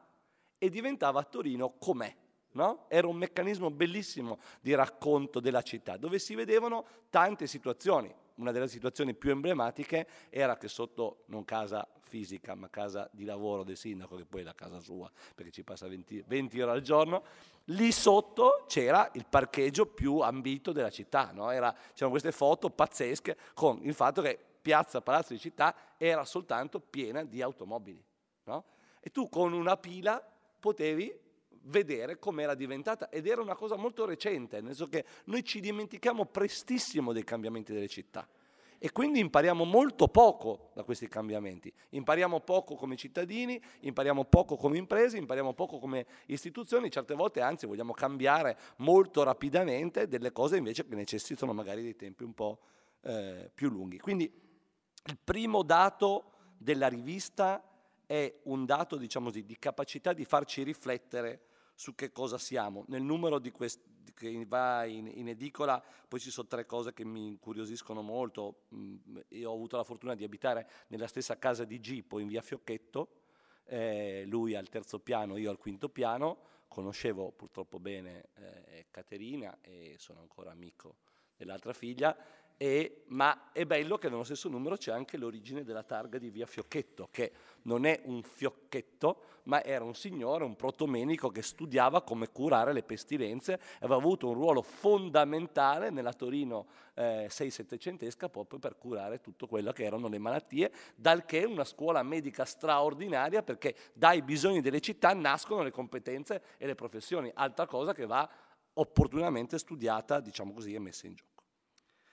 e diventava Torino com'è. No? Era un meccanismo bellissimo di racconto della città, dove si vedevano tante situazioni. Una delle situazioni più emblematiche era che sotto, non casa fisica, ma casa di lavoro del sindaco, che poi è la casa sua, perché ci passa 20, 20 ore al giorno, lì sotto c'era il parcheggio più ambito della città. No? Era, c'erano queste foto pazzesche con il fatto che Piazza Palazzo di Città era soltanto piena di automobili No? E tu con una pila potevi vedere com'era diventata ed era una cosa molto recente, nel senso che noi ci dimentichiamo prestissimo dei cambiamenti delle città e quindi impariamo molto poco da questi cambiamenti, impariamo poco come cittadini, impariamo poco come imprese, impariamo poco come istituzioni, certe volte anzi vogliamo cambiare molto rapidamente delle cose invece che necessitano magari dei tempi un po' eh, più lunghi. Quindi il primo dato della rivista è un dato, diciamo così, di capacità di farci riflettere su che cosa siamo. Nel numero di quest- che va in, in, edicola, poi ci sono tre cose che mi incuriosiscono molto. Mm, io ho avuto la fortuna di abitare nella stessa casa di Gippo in via Fiocchetto, eh, lui al terzo piano, io al quinto piano. Conoscevo purtroppo bene eh, Caterina e sono ancora amico dell'altra figlia e, ma è bello che nello stesso numero c'è anche l'origine della targa di via Fiocchetto, che non è un fiocchetto, ma era un signore, un protomenico che studiava come curare le pestilenze e aveva avuto un ruolo fondamentale nella Torino eh, 6 700 proprio per curare tutto quello che erano le malattie, dal che una scuola medica straordinaria perché dai bisogni delle città nascono le competenze e le professioni, altra cosa che va opportunamente studiata, diciamo così, e messa in gioco.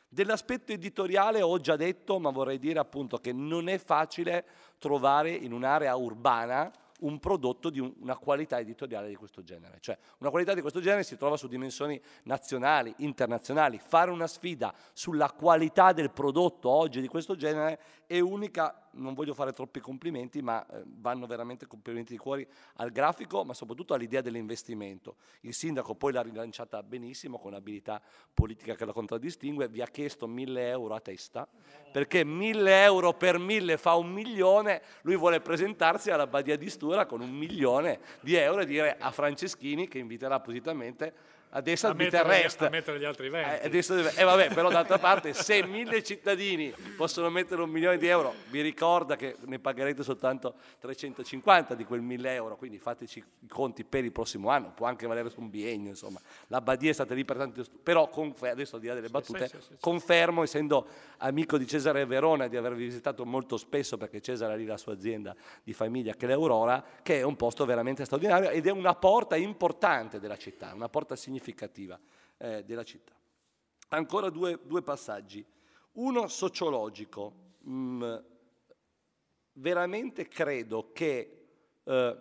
Dell'aspetto editoriale ho già detto, ma vorrei dire appunto che non è facile trovare in un'area urbana un prodotto di una qualità editoriale di questo genere. Cioè, una qualità di questo genere si trova su dimensioni nazionali, internazionali. Fare una sfida sulla qualità del prodotto oggi di questo genere è unica non voglio fare troppi complimenti, ma eh, vanno veramente complimenti di cuore al grafico, ma soprattutto all'idea dell'investimento. Il sindaco poi l'ha rilanciata benissimo con abilità politica che la contraddistingue, vi ha chiesto 1000 euro a testa, perché 1000 euro per 1000 fa un milione, lui vuole presentarsi alla Badia di Stura con un milione di euro e dire a Franceschini, che inviterà appositamente, adesso destra a mettere, mettere gli altri 20. Eh, e eh, vabbè, però d'altra parte, se mille cittadini possono mettere un milione di euro, vi ricorda che ne pagherete soltanto 350 di quel mille euro, quindi fateci i conti per il prossimo anno, può anche valere su un biennio, insomma. La Badia è stata lì per tanti... Però, confer- adesso al di là delle battute, sì, sì, sì, confermo, essendo amico di Cesare Verona, di aver visitato molto spesso, perché Cesare ha lì la sua azienda di famiglia, che è l'Aurora, che è un posto veramente straordinario ed è una porta importante della città, una porta significativa significativa eh, della città. Ancora due, due passaggi. Uno sociologico. Mh, mm, veramente credo che eh,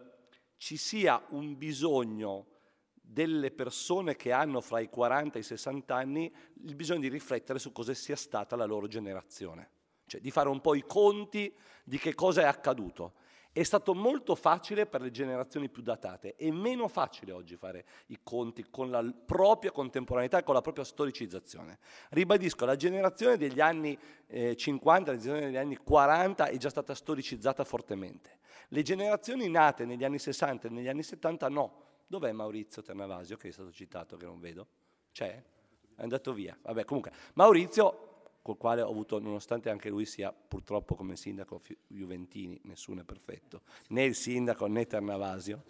ci sia un bisogno delle persone che hanno fra i 40 e i 60 anni il bisogno di riflettere su cosa sia stata la loro generazione, cioè di fare un po' i conti di che cosa è accaduto è stato molto facile per le generazioni più datate, è meno facile oggi fare i conti con la propria contemporaneità e con la propria storicizzazione. Ribadisco, la generazione degli anni eh, 50, la generazione degli anni 40 è già stata storicizzata fortemente. Le generazioni nate negli anni 60 e negli anni 70 no. Dov'è Maurizio Ternavasio che è stato citato, che non vedo? C'è? È andato via. Vabbè, comunque, Maurizio col quale ho avuto, nonostante anche lui sia purtroppo come sindaco Juventini, nessuno è perfetto, né il sindaco né Ternavasio,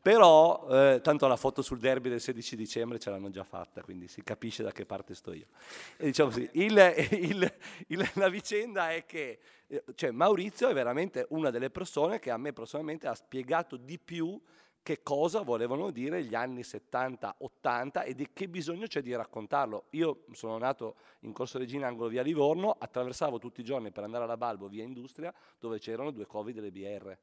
però eh, tanto la foto sul derby del 16 dicembre ce l'hanno già fatta, quindi si capisce da che parte sto io. E, diciamo così, il, il, il, la vicenda è che eh, cioè, Maurizio è veramente una delle persone che a me personalmente ha spiegato di più che cosa volevano dire gli anni 70-80 e di che bisogno c'è di raccontarlo. Io sono nato in Corso Regina Angolo via Livorno, attraversavo tutti i giorni per andare alla Balbo via Industria dove c'erano due Covid e le BR.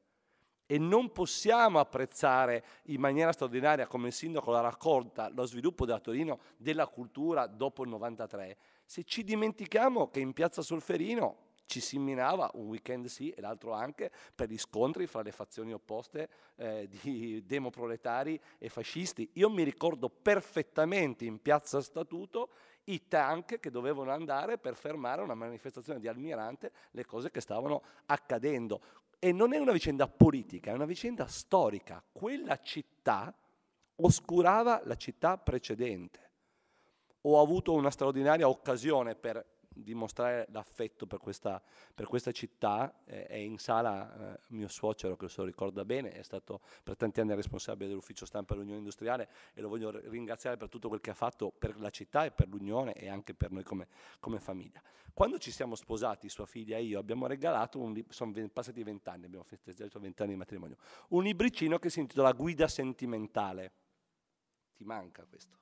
E non possiamo apprezzare in maniera straordinaria, come il sindaco la raccolta, lo sviluppo da Torino della cultura dopo il 93, se ci dimentichiamo che in piazza Solferino ci si minava un weekend sì e l'altro anche per gli scontri fra le fazioni opposte eh, di demoproletari e fascisti. Io mi ricordo perfettamente in Piazza Statuto i tank che dovevano andare per fermare una manifestazione di Almirante, le cose che stavano accadendo. E non è una vicenda politica, è una vicenda storica. Quella città oscurava la città precedente. Ho avuto una straordinaria occasione per dimostrare l'affetto per questa, per questa città. Eh, è in sala eh, mio suocero, che lo ricorda bene, è stato per tanti anni responsabile dell'ufficio stampa dell'Unione Industriale e lo voglio ringraziare per tutto quel che ha fatto per la città e per l'Unione e anche per noi come, come famiglia. Quando ci siamo sposati, sua figlia e io, abbiamo regalato, un, sono passati vent'anni, abbiamo festeggiato vent'anni di matrimonio, un libricino che si intitola Guida sentimentale. Ti manca questo.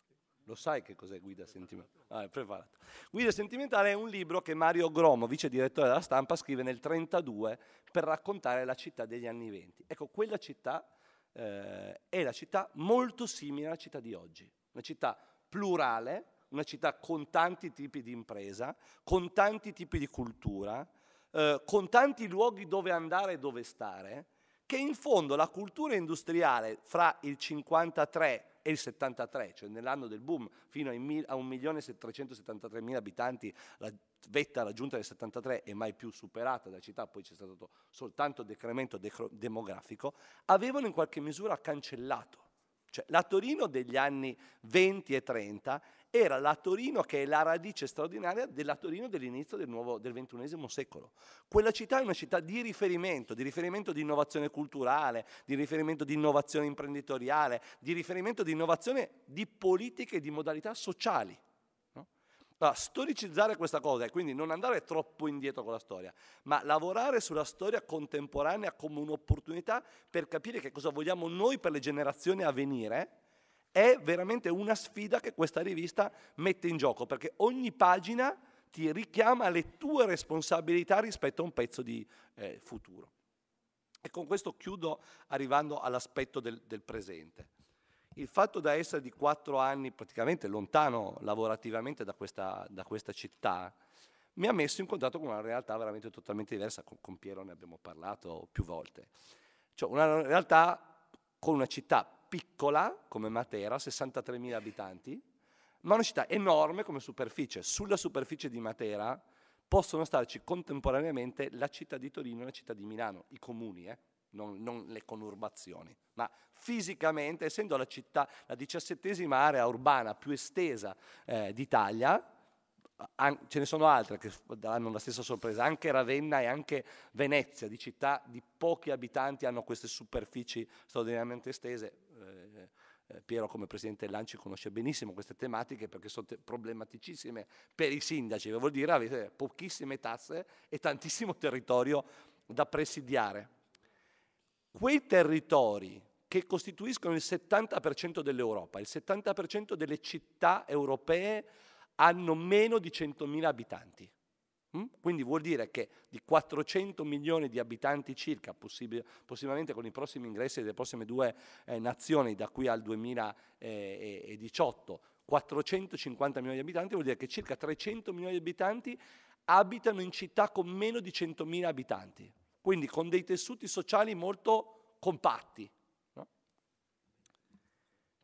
Lo sai che cos'è Guida Sentimentale? Ah, è preparato. Guida Sentimentale è un libro che Mario Gromo, vice direttore della stampa, scrive nel 1932 per raccontare la città degli anni venti. Ecco, quella città eh, è la città molto simile alla città di oggi, una città plurale, una città con tanti tipi di impresa, con tanti tipi di cultura, eh, con tanti luoghi dove andare e dove stare, che in fondo la cultura industriale fra il 1953 e il 73, cioè nell'anno del boom, fino a 1.773.000 abitanti, la vetta raggiunta nel 73 e mai più superata da città, poi c'è stato soltanto decremento decro- demografico, avevano in qualche misura cancellato. Cioè, la Torino degli anni 20 e 30 era la Torino che è la radice straordinaria della Torino dell'inizio del, nuovo, del XXI secolo. Quella città è una città di riferimento, di riferimento di innovazione culturale, di riferimento di innovazione imprenditoriale, di riferimento di innovazione di politiche e di modalità sociali. Allora, storicizzare questa cosa e quindi non andare troppo indietro con la storia, ma lavorare sulla storia contemporanea come un'opportunità per capire che cosa vogliamo noi per le generazioni a venire è veramente una sfida che questa rivista mette in gioco, perché ogni pagina ti richiama alle tue responsabilità rispetto a un pezzo di eh, futuro. E con questo chiudo arrivando all'aspetto del, del presente. Il fatto da essere di quattro anni praticamente lontano lavorativamente da questa, da questa città mi ha messo in contatto con una realtà veramente totalmente diversa, con, con Piero ne abbiamo parlato più volte. Cioè una realtà con una città piccola come Matera, 63.000 abitanti, ma una città enorme come superficie. Sulla superficie di Matera possono starci contemporaneamente la città di Torino e la città di Milano, i comuni, eh? non, non, le conurbazioni, ma fisicamente, essendo la città, la diciassettesima area urbana più estesa eh, d'Italia, ce ne sono altre che hanno la stessa sorpresa, anche Ravenna e anche Venezia, di città di pochi abitanti, hanno queste superfici straordinariamente estese. Eh, eh, Piero come presidente dell'Anci conosce benissimo queste tematiche perché sono te- problematicissime per i sindaci, vuol dire avete pochissime tasse e tantissimo territorio da presidiare. Quei territori che costituiscono il 70% dell'Europa, il 70% delle città europee hanno meno di 100.000 abitanti. Mm? Quindi vuol dire che di 400 milioni di abitanti circa, possibilmente con i prossimi ingressi delle prossime due eh, nazioni da qui al 2018, 450 milioni di abitanti vuol dire che circa 300 milioni di abitanti abitano in città con meno di 100.000 abitanti, quindi con dei tessuti sociali molto compatti,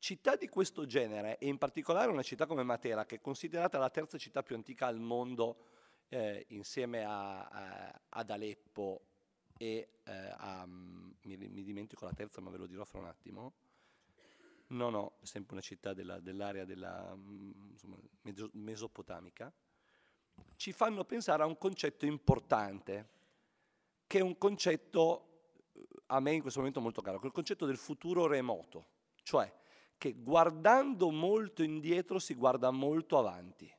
Città di questo genere, e in particolare una città come Matera, che è considerata la terza città più antica al mondo eh, insieme a, a, ad Aleppo e eh, a, mi, mi, dimentico la terza ma ve lo dirò fra un attimo, no no, è sempre una città della, dell'area della, mm, insomma, mesopotamica, ci fanno pensare a un concetto importante, che è un concetto eh, a me in questo momento molto caro, che è il concetto del futuro remoto, cioè che guardando molto indietro si guarda molto avanti.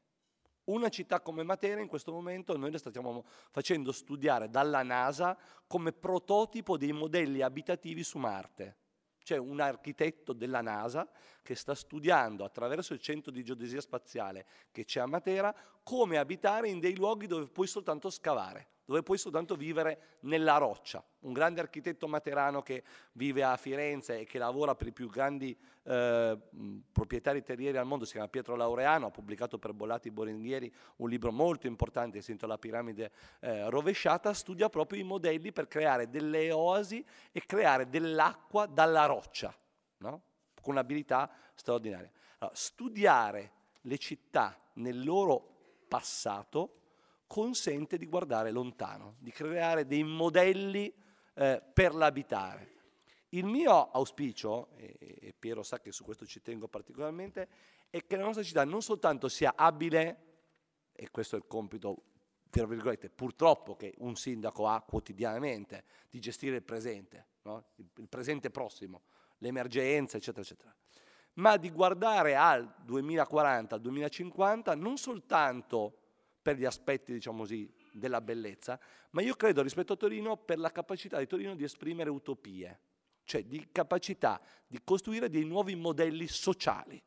Una città come Matera in questo momento noi la stiamo facendo studiare dalla NASA come prototipo dei modelli abitativi su Marte. C'è un architetto della NASA che sta studiando attraverso il centro di geodesia spaziale che c'è a Matera come abitare in dei luoghi dove puoi soltanto scavare, dove puoi soltanto vivere nella roccia. Un grande architetto materano che vive a Firenze e che lavora per i più grandi eh, proprietari terrieri al mondo, si chiama Pietro Laureano, ha pubblicato per Bollati Boringhieri un libro molto importante, sento la piramide eh, rovesciata, studia proprio i modelli per creare delle oasi e creare dell'acqua dalla roccia, no? con un'abilità straordinaria. Allora, studiare le città nel loro passato consente di guardare lontano, di creare dei modelli eh, per l'abitare. Il mio auspicio, e, e Piero sa che su questo ci tengo particolarmente, è che la nostra città non soltanto sia abile, e questo è il compito tra virgolette, purtroppo che un sindaco ha quotidianamente di gestire il presente, no? il presente prossimo, l'emergenza, eccetera, eccetera ma di guardare al 2040, al 2050, non soltanto per gli aspetti, diciamo così, della bellezza, ma io credo rispetto a Torino per la capacità di Torino di esprimere utopie, cioè di capacità di costruire dei nuovi modelli sociali.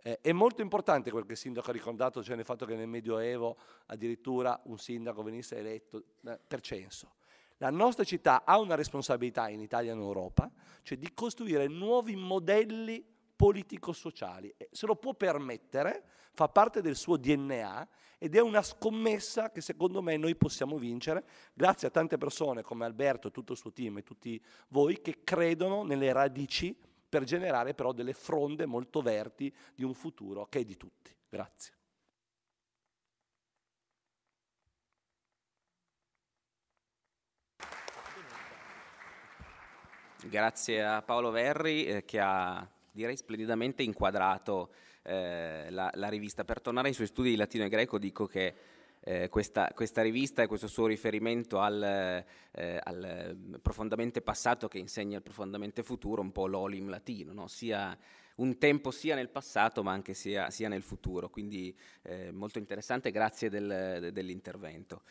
Eh, è molto importante quel che il sindaco ha ricordato, cioè nel fatto che nel Medioevo addirittura un sindaco venisse eletto eh, per censo. La nostra città ha una responsabilità in Italia e in Europa, cioè di costruire nuovi modelli sociali politico-sociali. Se lo può permettere, fa parte del suo DNA ed è una scommessa che secondo me noi possiamo vincere grazie a tante persone come Alberto, tutto il suo team e tutti voi che credono nelle radici per generare però delle fronde molto verti di un futuro che è di tutti. Grazie. Grazie a Paolo Verri eh, che ha direi splendidamente inquadrato eh, la, la, rivista. Per tornare ai suoi studi di latino e greco dico che eh, questa, questa, rivista e questo suo riferimento al, eh, al, profondamente passato che insegna il profondamente futuro, un po' l'olim latino, no? sia un tempo sia nel passato ma anche sia, sia nel futuro, quindi eh, molto interessante, grazie del, dell'intervento.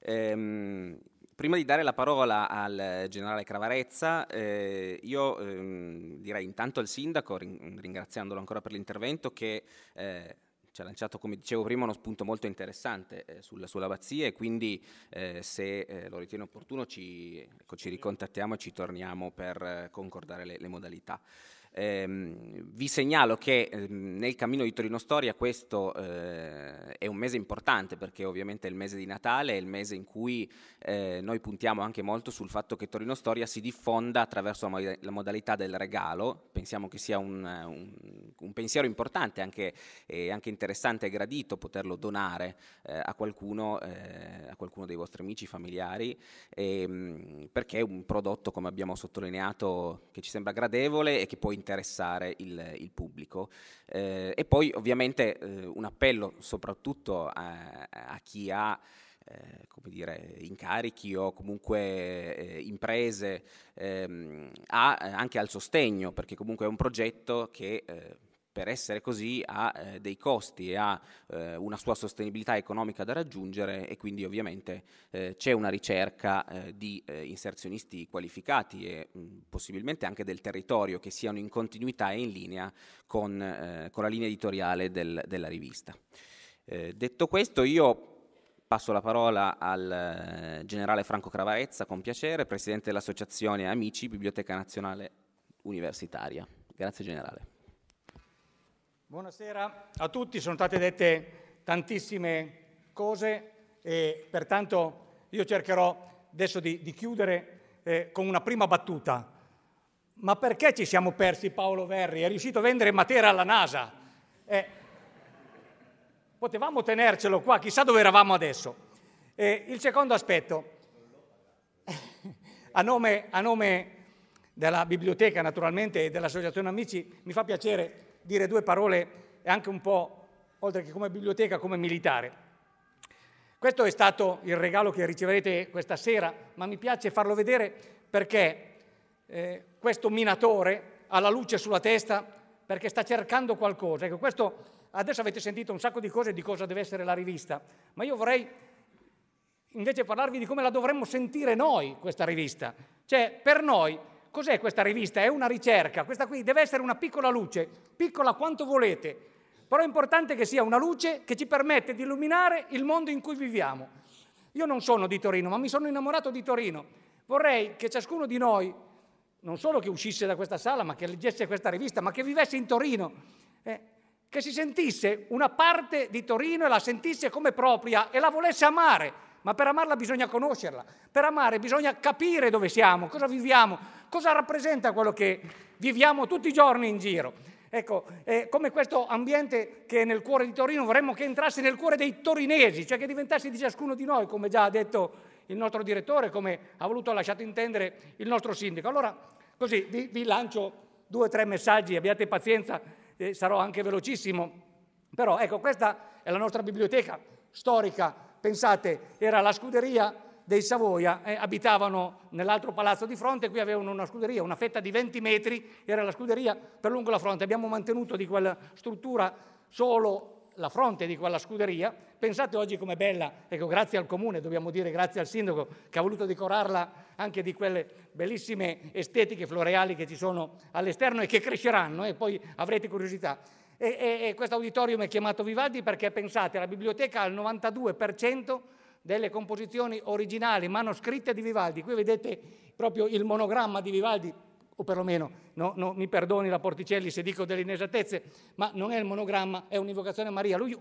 Ehm, Prima di dare la parola al eh, generale Cravarezza, eh, io ehm, direi intanto al sindaco, ringraziandolo ancora per l'intervento, che eh, ci ha lanciato, come dicevo prima, uno spunto molto interessante eh, sulla, sull'abbazia e quindi eh, se eh, lo ritiene opportuno ci, ecco, ci, ricontattiamo e ci torniamo per concordare le, le modalità. Ehm, vi segnalo che ehm, nel cammino di Torino Storia questo eh, è un mese importante perché ovviamente è il mese di Natale, è il mese in cui eh, noi puntiamo anche molto sul fatto che Torino Storia si diffonda attraverso la, mod- la modalità del regalo, pensiamo che sia un, un, un pensiero importante anche, eh, anche interessante e gradito poterlo donare eh, a qualcuno, eh, a, qualcuno, dei vostri amici, familiari, ehm, perché è un prodotto come abbiamo sottolineato che ci sembra gradevole e che può interessare interessare il, il pubblico. Eh, e poi ovviamente eh, un appello soprattutto a, a chi ha eh, come dire, incarichi o comunque eh, imprese ehm, a, eh, anche al sostegno, perché comunque è un progetto che eh, per essere così ha eh, dei costi e ha eh, una sua sostenibilità economica da raggiungere e quindi ovviamente eh, c'è una ricerca eh, di eh, inserzionisti qualificati e mh, mm, possibilmente anche del territorio che siano in continuità e in linea con, eh, con la linea editoriale del, della rivista. detto questo io Passo la parola al generale Franco Cravarezza, con piacere, presidente dell'associazione Amici, Biblioteca Nazionale Universitaria. Grazie generale. Buonasera a tutti, sono state dette tantissime cose e pertanto io cercherò adesso di, di chiudere eh, con una prima battuta. Ma perché ci siamo persi Paolo Verri? È riuscito a vendere Matera alla NASA. Eh, potevamo tenercelo qua, chissà dove eravamo adesso. Eh, il secondo aspetto, a nome, a nome della biblioteca naturalmente e dell'Associazione Amici, mi fa piacere dire due parole anche un po', oltre che come biblioteca, come militare. Questo è stato il regalo che riceverete questa sera, ma mi piace farlo vedere perché eh, questo minatore ha la luce sulla testa perché sta cercando qualcosa. Ecco, questo, adesso avete sentito un sacco di cose di cosa deve essere la rivista, ma io vorrei invece parlarvi di come la dovremmo sentire noi questa rivista. Cioè, per noi Cos'è questa rivista? È una ricerca, questa qui deve essere una piccola luce, piccola quanto volete, però è importante che sia una luce che ci permette di illuminare il mondo in cui viviamo. Io non sono di Torino, ma mi sono innamorato di Torino. Vorrei che ciascuno di noi, non solo che uscisse da questa sala, ma che leggesse questa rivista, ma che vivesse in Torino, eh, che si sentisse una parte di Torino e la sentisse come propria e la volesse amare ma per amarla bisogna conoscerla, per amare bisogna capire dove siamo, cosa viviamo, cosa rappresenta quello che viviamo tutti i giorni in giro. Ecco, eh, come questo ambiente che è nel cuore di Torino vorremmo che entrasse nel cuore dei torinesi, cioè che diventasse di ciascuno di noi, come già ha detto il nostro direttore, come ha voluto ha lasciato intendere il nostro sindaco. Allora, così vi, vi lancio due o tre messaggi, abbiate pazienza, eh, sarò anche velocissimo, però ecco, questa è la nostra biblioteca storica Pensate, era la scuderia dei Savoia, eh, abitavano nell'altro palazzo di fronte, qui avevano una scuderia, una fetta di 20 metri, era la scuderia per lungo la fronte. Abbiamo mantenuto di quella struttura solo la fronte di quella scuderia. Pensate oggi com'è bella, ecco, grazie al comune, dobbiamo dire grazie al sindaco che ha voluto decorarla anche di quelle bellissime estetiche floreali che ci sono all'esterno e che cresceranno e eh, poi avrete curiosità. E, e, e questo auditorium è chiamato Vivaldi perché pensate, la biblioteca ha il 92% delle composizioni originali, manoscritte di Vivaldi. Qui vedete proprio il monogramma di Vivaldi, o perlomeno, no, no, mi perdoni la Porticelli se dico delle inesattezze, ma non è il monogramma, è un'invocazione a Maria. Lui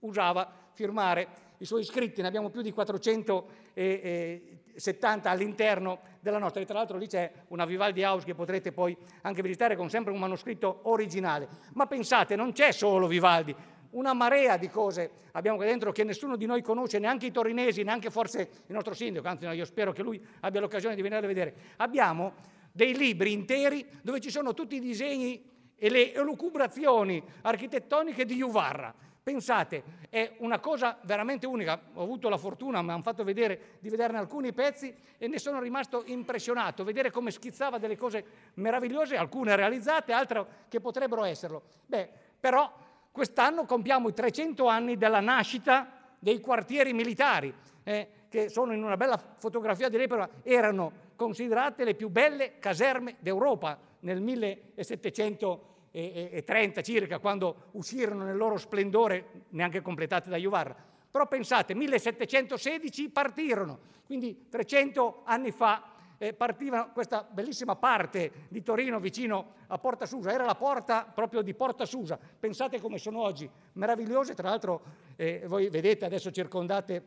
usava firmare i suoi scritti, ne abbiamo più di 470 all'interno della nostra. E tra l'altro lì c'è una Vivaldi House che potrete poi anche visitare con sempre un manoscritto originale. Ma pensate, non c'è solo Vivaldi, una marea di cose abbiamo qui dentro che nessuno di noi conosce, neanche i torinesi, neanche forse il nostro sindaco, anzi no, io spero che lui abbia l'occasione di venire a vedere. Abbiamo dei libri interi dove ci sono tutti i disegni e le elucubrazioni architettoniche di Juvarra Pensate, è una cosa veramente unica. Ho avuto la fortuna, mi hanno fatto vedere, di vederne alcuni pezzi e ne sono rimasto impressionato, vedere come schizzava delle cose meravigliose, alcune realizzate, altre che potrebbero esserlo. Beh, però quest'anno compiamo i 300 anni della nascita dei quartieri militari, eh, che sono in una bella fotografia di l'epoca, erano considerate le più belle caserme d'Europa nel 1700 e, e 30 circa, quando uscirono nel loro splendore, neanche completate da Juvarra. Però pensate, 1716 partirono, quindi 300 anni fa eh, partiva questa bellissima parte di Torino vicino a Porta Susa, era la porta proprio di Porta Susa, pensate come sono oggi, meravigliose, tra l'altro eh, voi vedete adesso circondate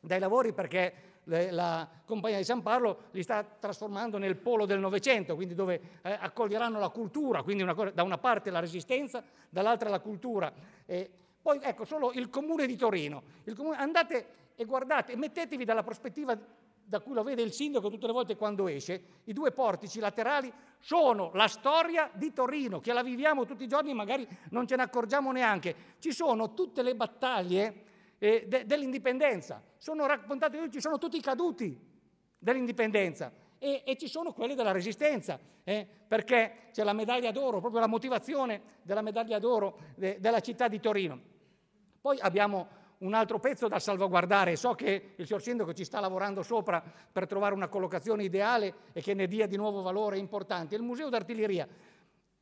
dai lavori perché le, la Compagnia di San Paolo li sta trasformando nel polo del Novecento, quindi dove eh, accoglieranno la cultura, quindi una da una parte la resistenza, dall'altra la cultura. E poi ecco, solo il comune di Torino. Comune, andate e guardate, mettetevi dalla prospettiva da cui lo vede il sindaco tutte le volte quando esce, i due portici laterali sono la storia di Torino, che la viviamo tutti i giorni, e magari non ce ne accorgiamo neanche. Ci sono tutte le battaglie eh, de- dell'indipendenza. Sono raccontati, ci sono tutti i caduti dell'indipendenza e, e ci sono quelli della resistenza, eh, perché c'è la medaglia d'oro, proprio la motivazione della medaglia d'oro de- della città di Torino. Poi abbiamo un altro pezzo da salvaguardare. So che il signor Sindaco ci sta lavorando sopra per trovare una collocazione ideale e che ne dia di nuovo valore importante. Il Museo d'Artiglieria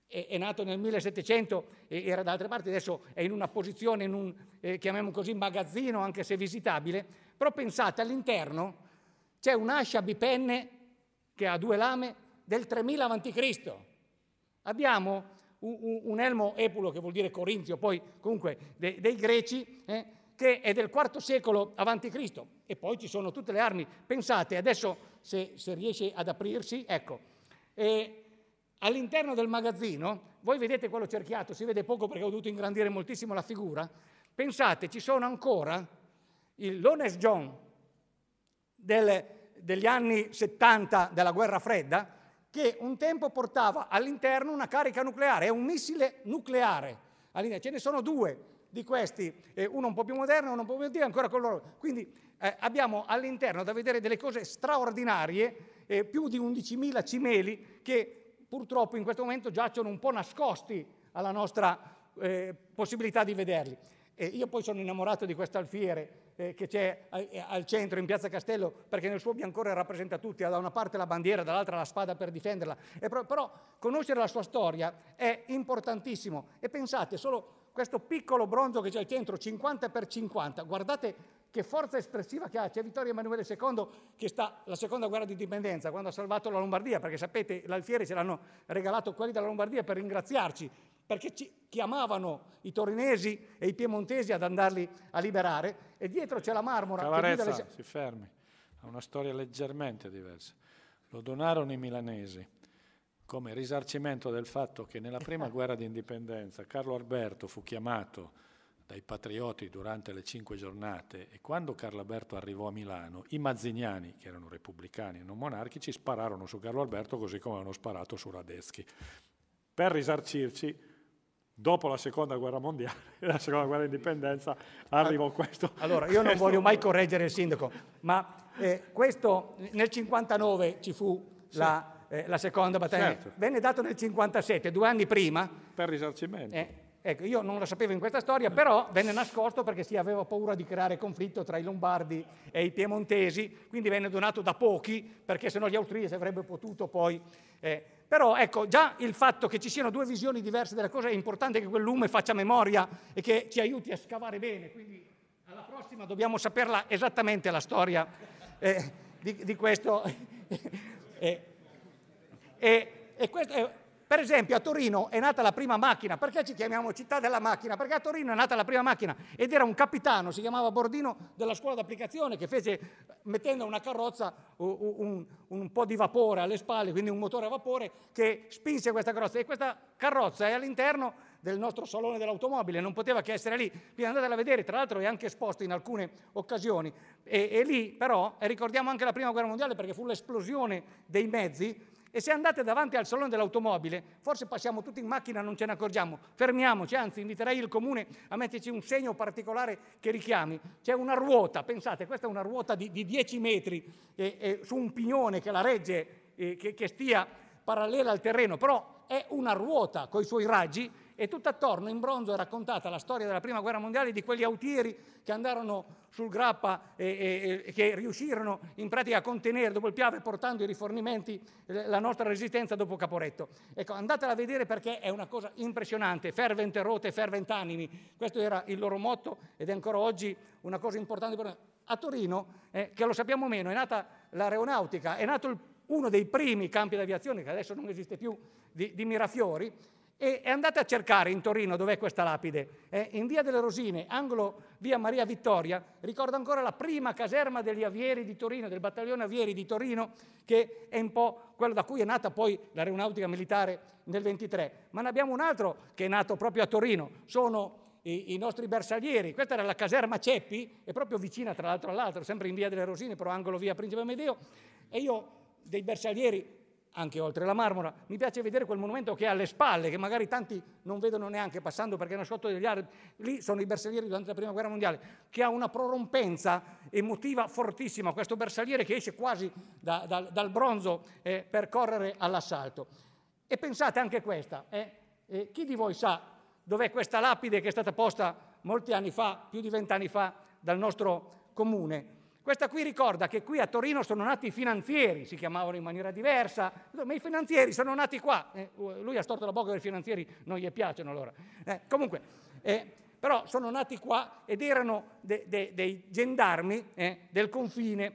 è, è nato nel 1700, e era da altre parti, adesso è in una posizione, in un, eh, chiamiamolo così, magazzino, anche se visitabile, però pensate all'interno c'è un'ascia bipenne che ha due lame del 3000 a.C. Abbiamo un, un, elmo epulo, che vuol dire corinzio, poi comunque dei, dei greci, eh, che è del IV secolo a.C. E poi ci sono tutte le armi. Pensate, adesso se, se riesce ad aprirsi, ecco, eh, All'interno del magazzino, voi vedete quello cerchiato, si vede poco perché ho dovuto ingrandire moltissimo la figura, pensate, ci sono ancora il Lones John del, degli anni 70 della guerra fredda, che un tempo portava all'interno una carica nucleare, è un missile nucleare. Ce ne sono due di questi, eh, uno un po' più moderno, uno un po' più antico, ancora con loro. Quindi eh, abbiamo all'interno da vedere delle cose straordinarie, eh, più di 11.000 cimeli che purtroppo in questo momento giacciono un po' nascosti alla nostra eh, possibilità di vederli. E io poi sono innamorato di questo alfiere eh, che c'è eh, eh, al centro in Piazza Castello perché nel suo biancore rappresenta tutti, ha da una parte la bandiera, dall'altra la spada per difenderla. Però, però conoscere la sua storia è importantissimo e pensate solo questo piccolo bronzo che c'è al centro, 50 per 50, guardate che forza espressiva che ha, c'è Vittorio Emanuele II che sta alla seconda guerra di indipendenza, quando ha salvato la Lombardia, perché sapete, l'alfiere ce l'hanno regalato quelli della Lombardia per ringraziarci, perché ci chiamavano i torinesi e i piemontesi ad andarli a liberare, e dietro c'è la Marmora. Cavarezza, che guida le... si fermi, ha una storia leggermente diversa. Lo donarono i milanesi come risarcimento del fatto che nella prima guerra di indipendenza Carlo Alberto fu chiamato dai patrioti durante le cinque giornate e quando Carlo Alberto arrivò a Milano, i mazziniani, che erano repubblicani e non monarchici, spararono su Carlo Alberto così come avevano sparato su Radetzky. Per risarcirci, dopo la seconda guerra mondiale, la seconda guerra d'indipendenza, arrivò questo. Allora, io non questo... voglio mai correggere il sindaco, ma eh, questo nel 59 ci fu sì. la eh, la seconda battaglia. Certo. Venne dato nel 57, due anni prima. Per risarcimento. Eh, ecco, io non lo sapevo in questa storia, però venne nascosto perché si aveva paura di creare conflitto tra i lombardi e i piemontesi, quindi venne donato da pochi, perché sennò gli austriaci avrebbero potuto poi... Eh. Però ecco, già il fatto che ci siano due visioni diverse della cosa è importante che quel lume faccia memoria e che ci aiuti a scavare bene, quindi alla prossima dobbiamo saperla esattamente la storia eh, di, di, questo. Eh, e, e è, per esempio a Torino è nata la prima macchina, perché ci chiamiamo città della macchina? Perché a Torino è nata la prima macchina ed era un capitano, si chiamava Bordino della scuola d'applicazione che fece mettendo a una carrozza un, un, un po' di vapore alle spalle, quindi un motore a vapore che spinse questa carrozza e questa carrozza è all'interno del nostro salone dell'automobile, non poteva che essere lì. Quindi andatela a vedere, tra l'altro è anche esposta in alcune occasioni. E, e lì però ricordiamo anche la Prima Guerra Mondiale perché fu l'esplosione dei mezzi e se andate davanti al salone dell'automobile, forse passiamo tutti in macchina, non ce ne accorgiamo, fermiamoci, anzi inviterei il comune a metterci un segno particolare che richiami. C'è una ruota, pensate, questa è una ruota di, di 10 metri eh, eh, su un pignone che la regge, eh, che, che stia parallela al terreno, però è una ruota con i suoi raggi e tutt'attorno in bronzo è raccontata la storia della prima guerra mondiale di quegli autieri che andarono sul grappa e, e, e che riuscirono in pratica a contenere dopo il Piave portando i rifornimenti eh, la nostra resistenza dopo Caporetto. Ecco, andatela a vedere perché è una cosa impressionante, fervente rote, fervent animi, questo era il loro motto ed è ancora oggi una cosa importante per noi. A Torino, eh, che lo sappiamo meno, è nata l'aeronautica, è nato il uno dei primi campi d'aviazione, che adesso non esiste più, di, di Mirafiori, e andate a cercare in Torino dov'è questa lapide. Eh, in via delle Rosine, angolo via Maria Vittoria, ricordo ancora la prima caserma degli avieri di Torino, del battaglione avieri di Torino, che è un po' quello da cui è nata poi l'aeronautica militare nel 23. Ma ne abbiamo un altro che è nato proprio a Torino, sono i, i nostri bersaglieri. Questa era la caserma Ceppi, è proprio vicina tra l'altro all'altro, sempre in via delle Rosine, però angolo via Principe Medeo. E io dei bersaglieri anche oltre la Marmora. Mi piace vedere quel monumento che è alle spalle, che magari tanti non vedono neanche passando perché è nascosto degli alberi. Lì sono i bersaglieri durante la Prima Guerra Mondiale, che ha una prorompenza emotiva fortissima. Questo bersagliere che esce quasi da, da, dal bronzo eh, per correre all'assalto. E pensate anche a questa, eh, eh, chi di voi sa dov'è questa lapide che è stata posta molti anni fa, più di vent'anni fa, dal nostro comune? Questa qui ricorda che qui a Torino sono nati i finanzieri, si chiamavano in maniera diversa, ma i finanzieri sono nati qua. Eh, lui ha storto la bocca che i finanzieri non gli piacciono allora. Eh, comunque, eh, però sono nati qua ed erano de, de, dei gendarmi eh, del confine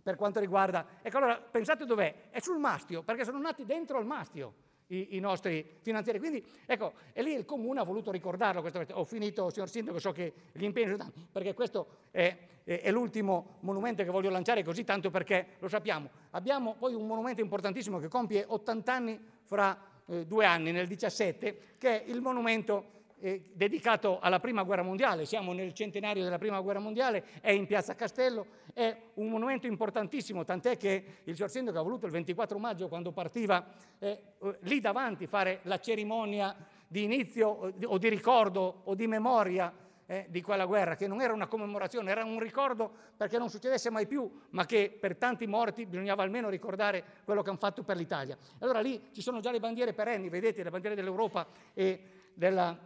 per quanto riguarda... Ecco allora, pensate dov'è? È sul mastio, perché sono nati dentro al mastio i, i, nostri finanzieri. Quindi ecco, e lì il Comune ha voluto ricordarlo. Questo, ho finito, signor Sindaco, so che gli impegni sono tanti, perché questo è, è, è l'ultimo monumento che voglio lanciare così tanto perché lo sappiamo. Abbiamo poi un monumento importantissimo che compie 80 anni fra eh, due anni, nel 17, che è il monumento eh, dedicato alla Prima Guerra Mondiale, siamo nel centenario della Prima Guerra Mondiale, è in Piazza Castello, è un monumento importantissimo, tant'è che il signor Sindaco ha voluto il 24 maggio, quando partiva, eh, lì davanti fare la cerimonia di inizio o di ricordo o di memoria eh, di quella guerra, che non era una commemorazione, era un ricordo perché non succedesse mai più, ma che per tanti morti bisognava almeno ricordare quello che hanno fatto per l'Italia. Allora lì ci sono già le bandiere perenni, vedete, le bandiere dell'Europa e della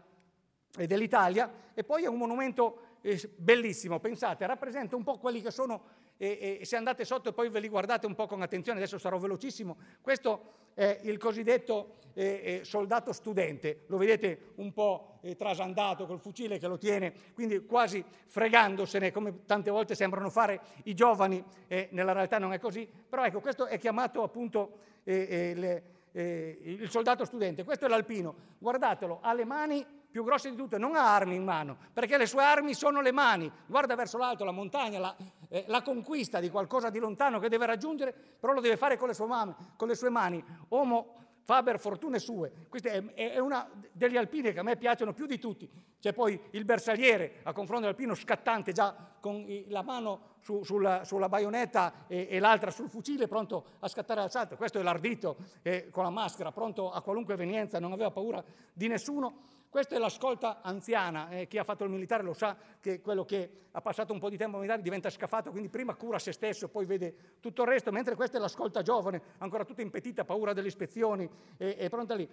dell'Italia e poi è un monumento eh, bellissimo, pensate, rappresenta un po' quelli che sono, eh, eh, se andate sotto e poi ve li guardate un po' con attenzione, adesso sarò velocissimo, questo è il cosiddetto eh, eh, soldato studente, lo vedete un po' eh, trasandato col fucile che lo tiene, quindi quasi fregandosene come tante volte sembrano fare i giovani, nella realtà non è così, però ecco questo è chiamato appunto le, il soldato studente, questo è l'alpino, guardatelo, ha le mani più grosse di tutte, non ha armi in mano, perché le sue armi sono le mani, guarda verso l'alto, la montagna, la, eh, la conquista di qualcosa di lontano che deve raggiungere, però lo deve fare con le sue, mani, con le sue mani. Homo faber fortune sue, questa è, è, una degli alpini che a me piacciono più di tutti, c'è poi il bersagliere a confronto dell'alpino scattante già con la mano su, sulla, sulla, baionetta e, e, l'altra sul fucile, pronto a scattare al salto. Questo è l'ardito eh, con la maschera, pronto a qualunque evenienza, non aveva paura di nessuno. Questa è l'ascolta anziana, eh, chi ha fatto il militare lo sa che quello che ha passato un po' di tempo militare diventa scafato, quindi prima cura se stesso, poi vede tutto il resto, mentre questa è l'ascolta giovane, ancora tutta impetita, paura delle ispezioni, è, è pronta lì.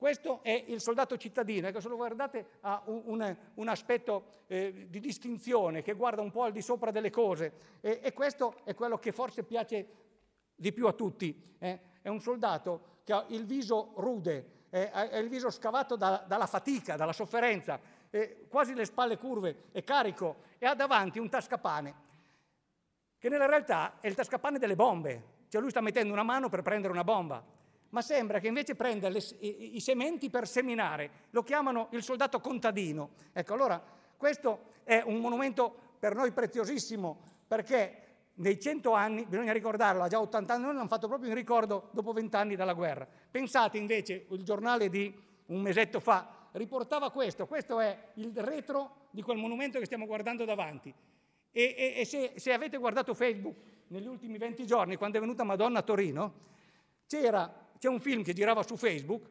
Questo è il soldato cittadino, che se lo guardate ha un, un, un aspetto eh, di distinzione, che guarda un po' al di sopra delle cose e, e questo è quello che forse piace di più a tutti. Eh. È un soldato che ha il viso rude, eh, ha il viso scavato da, dalla fatica, dalla sofferenza, eh, quasi le spalle curve, è carico e ha davanti un tascapane, che nella realtà è il tascapane delle bombe, cioè lui sta mettendo una mano per prendere una bomba ma sembra che invece prenda le, i, i, sementi per seminare, lo chiamano il soldato contadino. Ecco, allora questo è un monumento per noi preziosissimo, perché nei cento anni, bisogna ricordarlo, già 80 anni, noi l'hanno fatto proprio in ricordo dopo vent'anni dalla guerra. Pensate invece, il giornale di un mesetto fa riportava questo, questo è il retro di quel monumento che stiamo guardando davanti. E, e, e se, se avete guardato Facebook negli ultimi 20 giorni, quando è venuta Madonna a Torino, c'era c'è un film che girava su Facebook.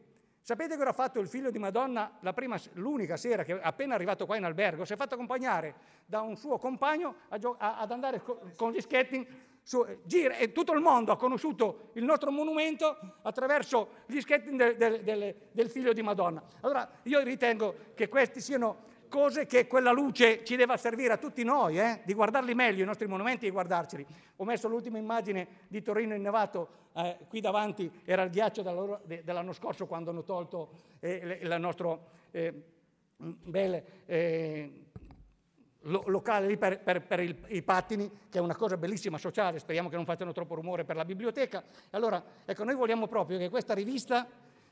Sapete cosa ha fatto il figlio di Madonna prima, l'unica sera che appena arrivato qua in albergo? Si è fatto accompagnare da un suo compagno a a- ad andare co- con gli skating su, gira, e tutto il mondo ha conosciuto il nostro monumento attraverso gli skating del, del, del, del, figlio di Madonna. Allora io ritengo che questi siano cose che quella luce ci deve servire a tutti noi, eh? di guardarli meglio, i nostri monumenti, di guardarceli. Ho messo l'ultima immagine di Torino innevato, eh, qui davanti era il ghiaccio dell'anno scorso quando hanno tolto eh, il nostro eh, bel eh, locale lì per, per, per il, i pattini, che è una cosa bellissima sociale, speriamo che non facciano troppo rumore per la biblioteca. Allora, ecco, noi vogliamo proprio che questa rivista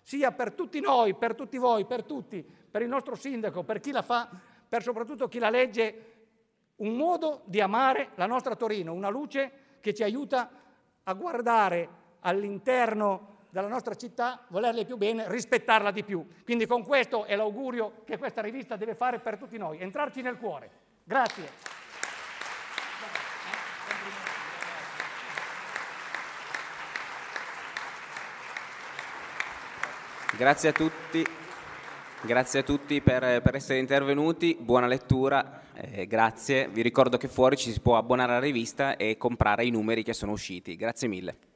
sia per tutti noi, per tutti voi, per tutti, per il nostro sindaco, per chi la fa, per soprattutto chi la legge, un modo di amare la nostra Torino, una luce che ci aiuta a guardare all'interno della nostra città, volerle più bene, rispettarla di più. Quindi con questo è l'augurio che questa rivista deve fare per tutti noi, entrarci nel cuore. Grazie. Grazie a tutti, grazie a tutti per, per, essere intervenuti, buona lettura, eh, grazie. Vi ricordo che fuori ci si può abbonare alla rivista e comprare i numeri che sono usciti. Grazie mille.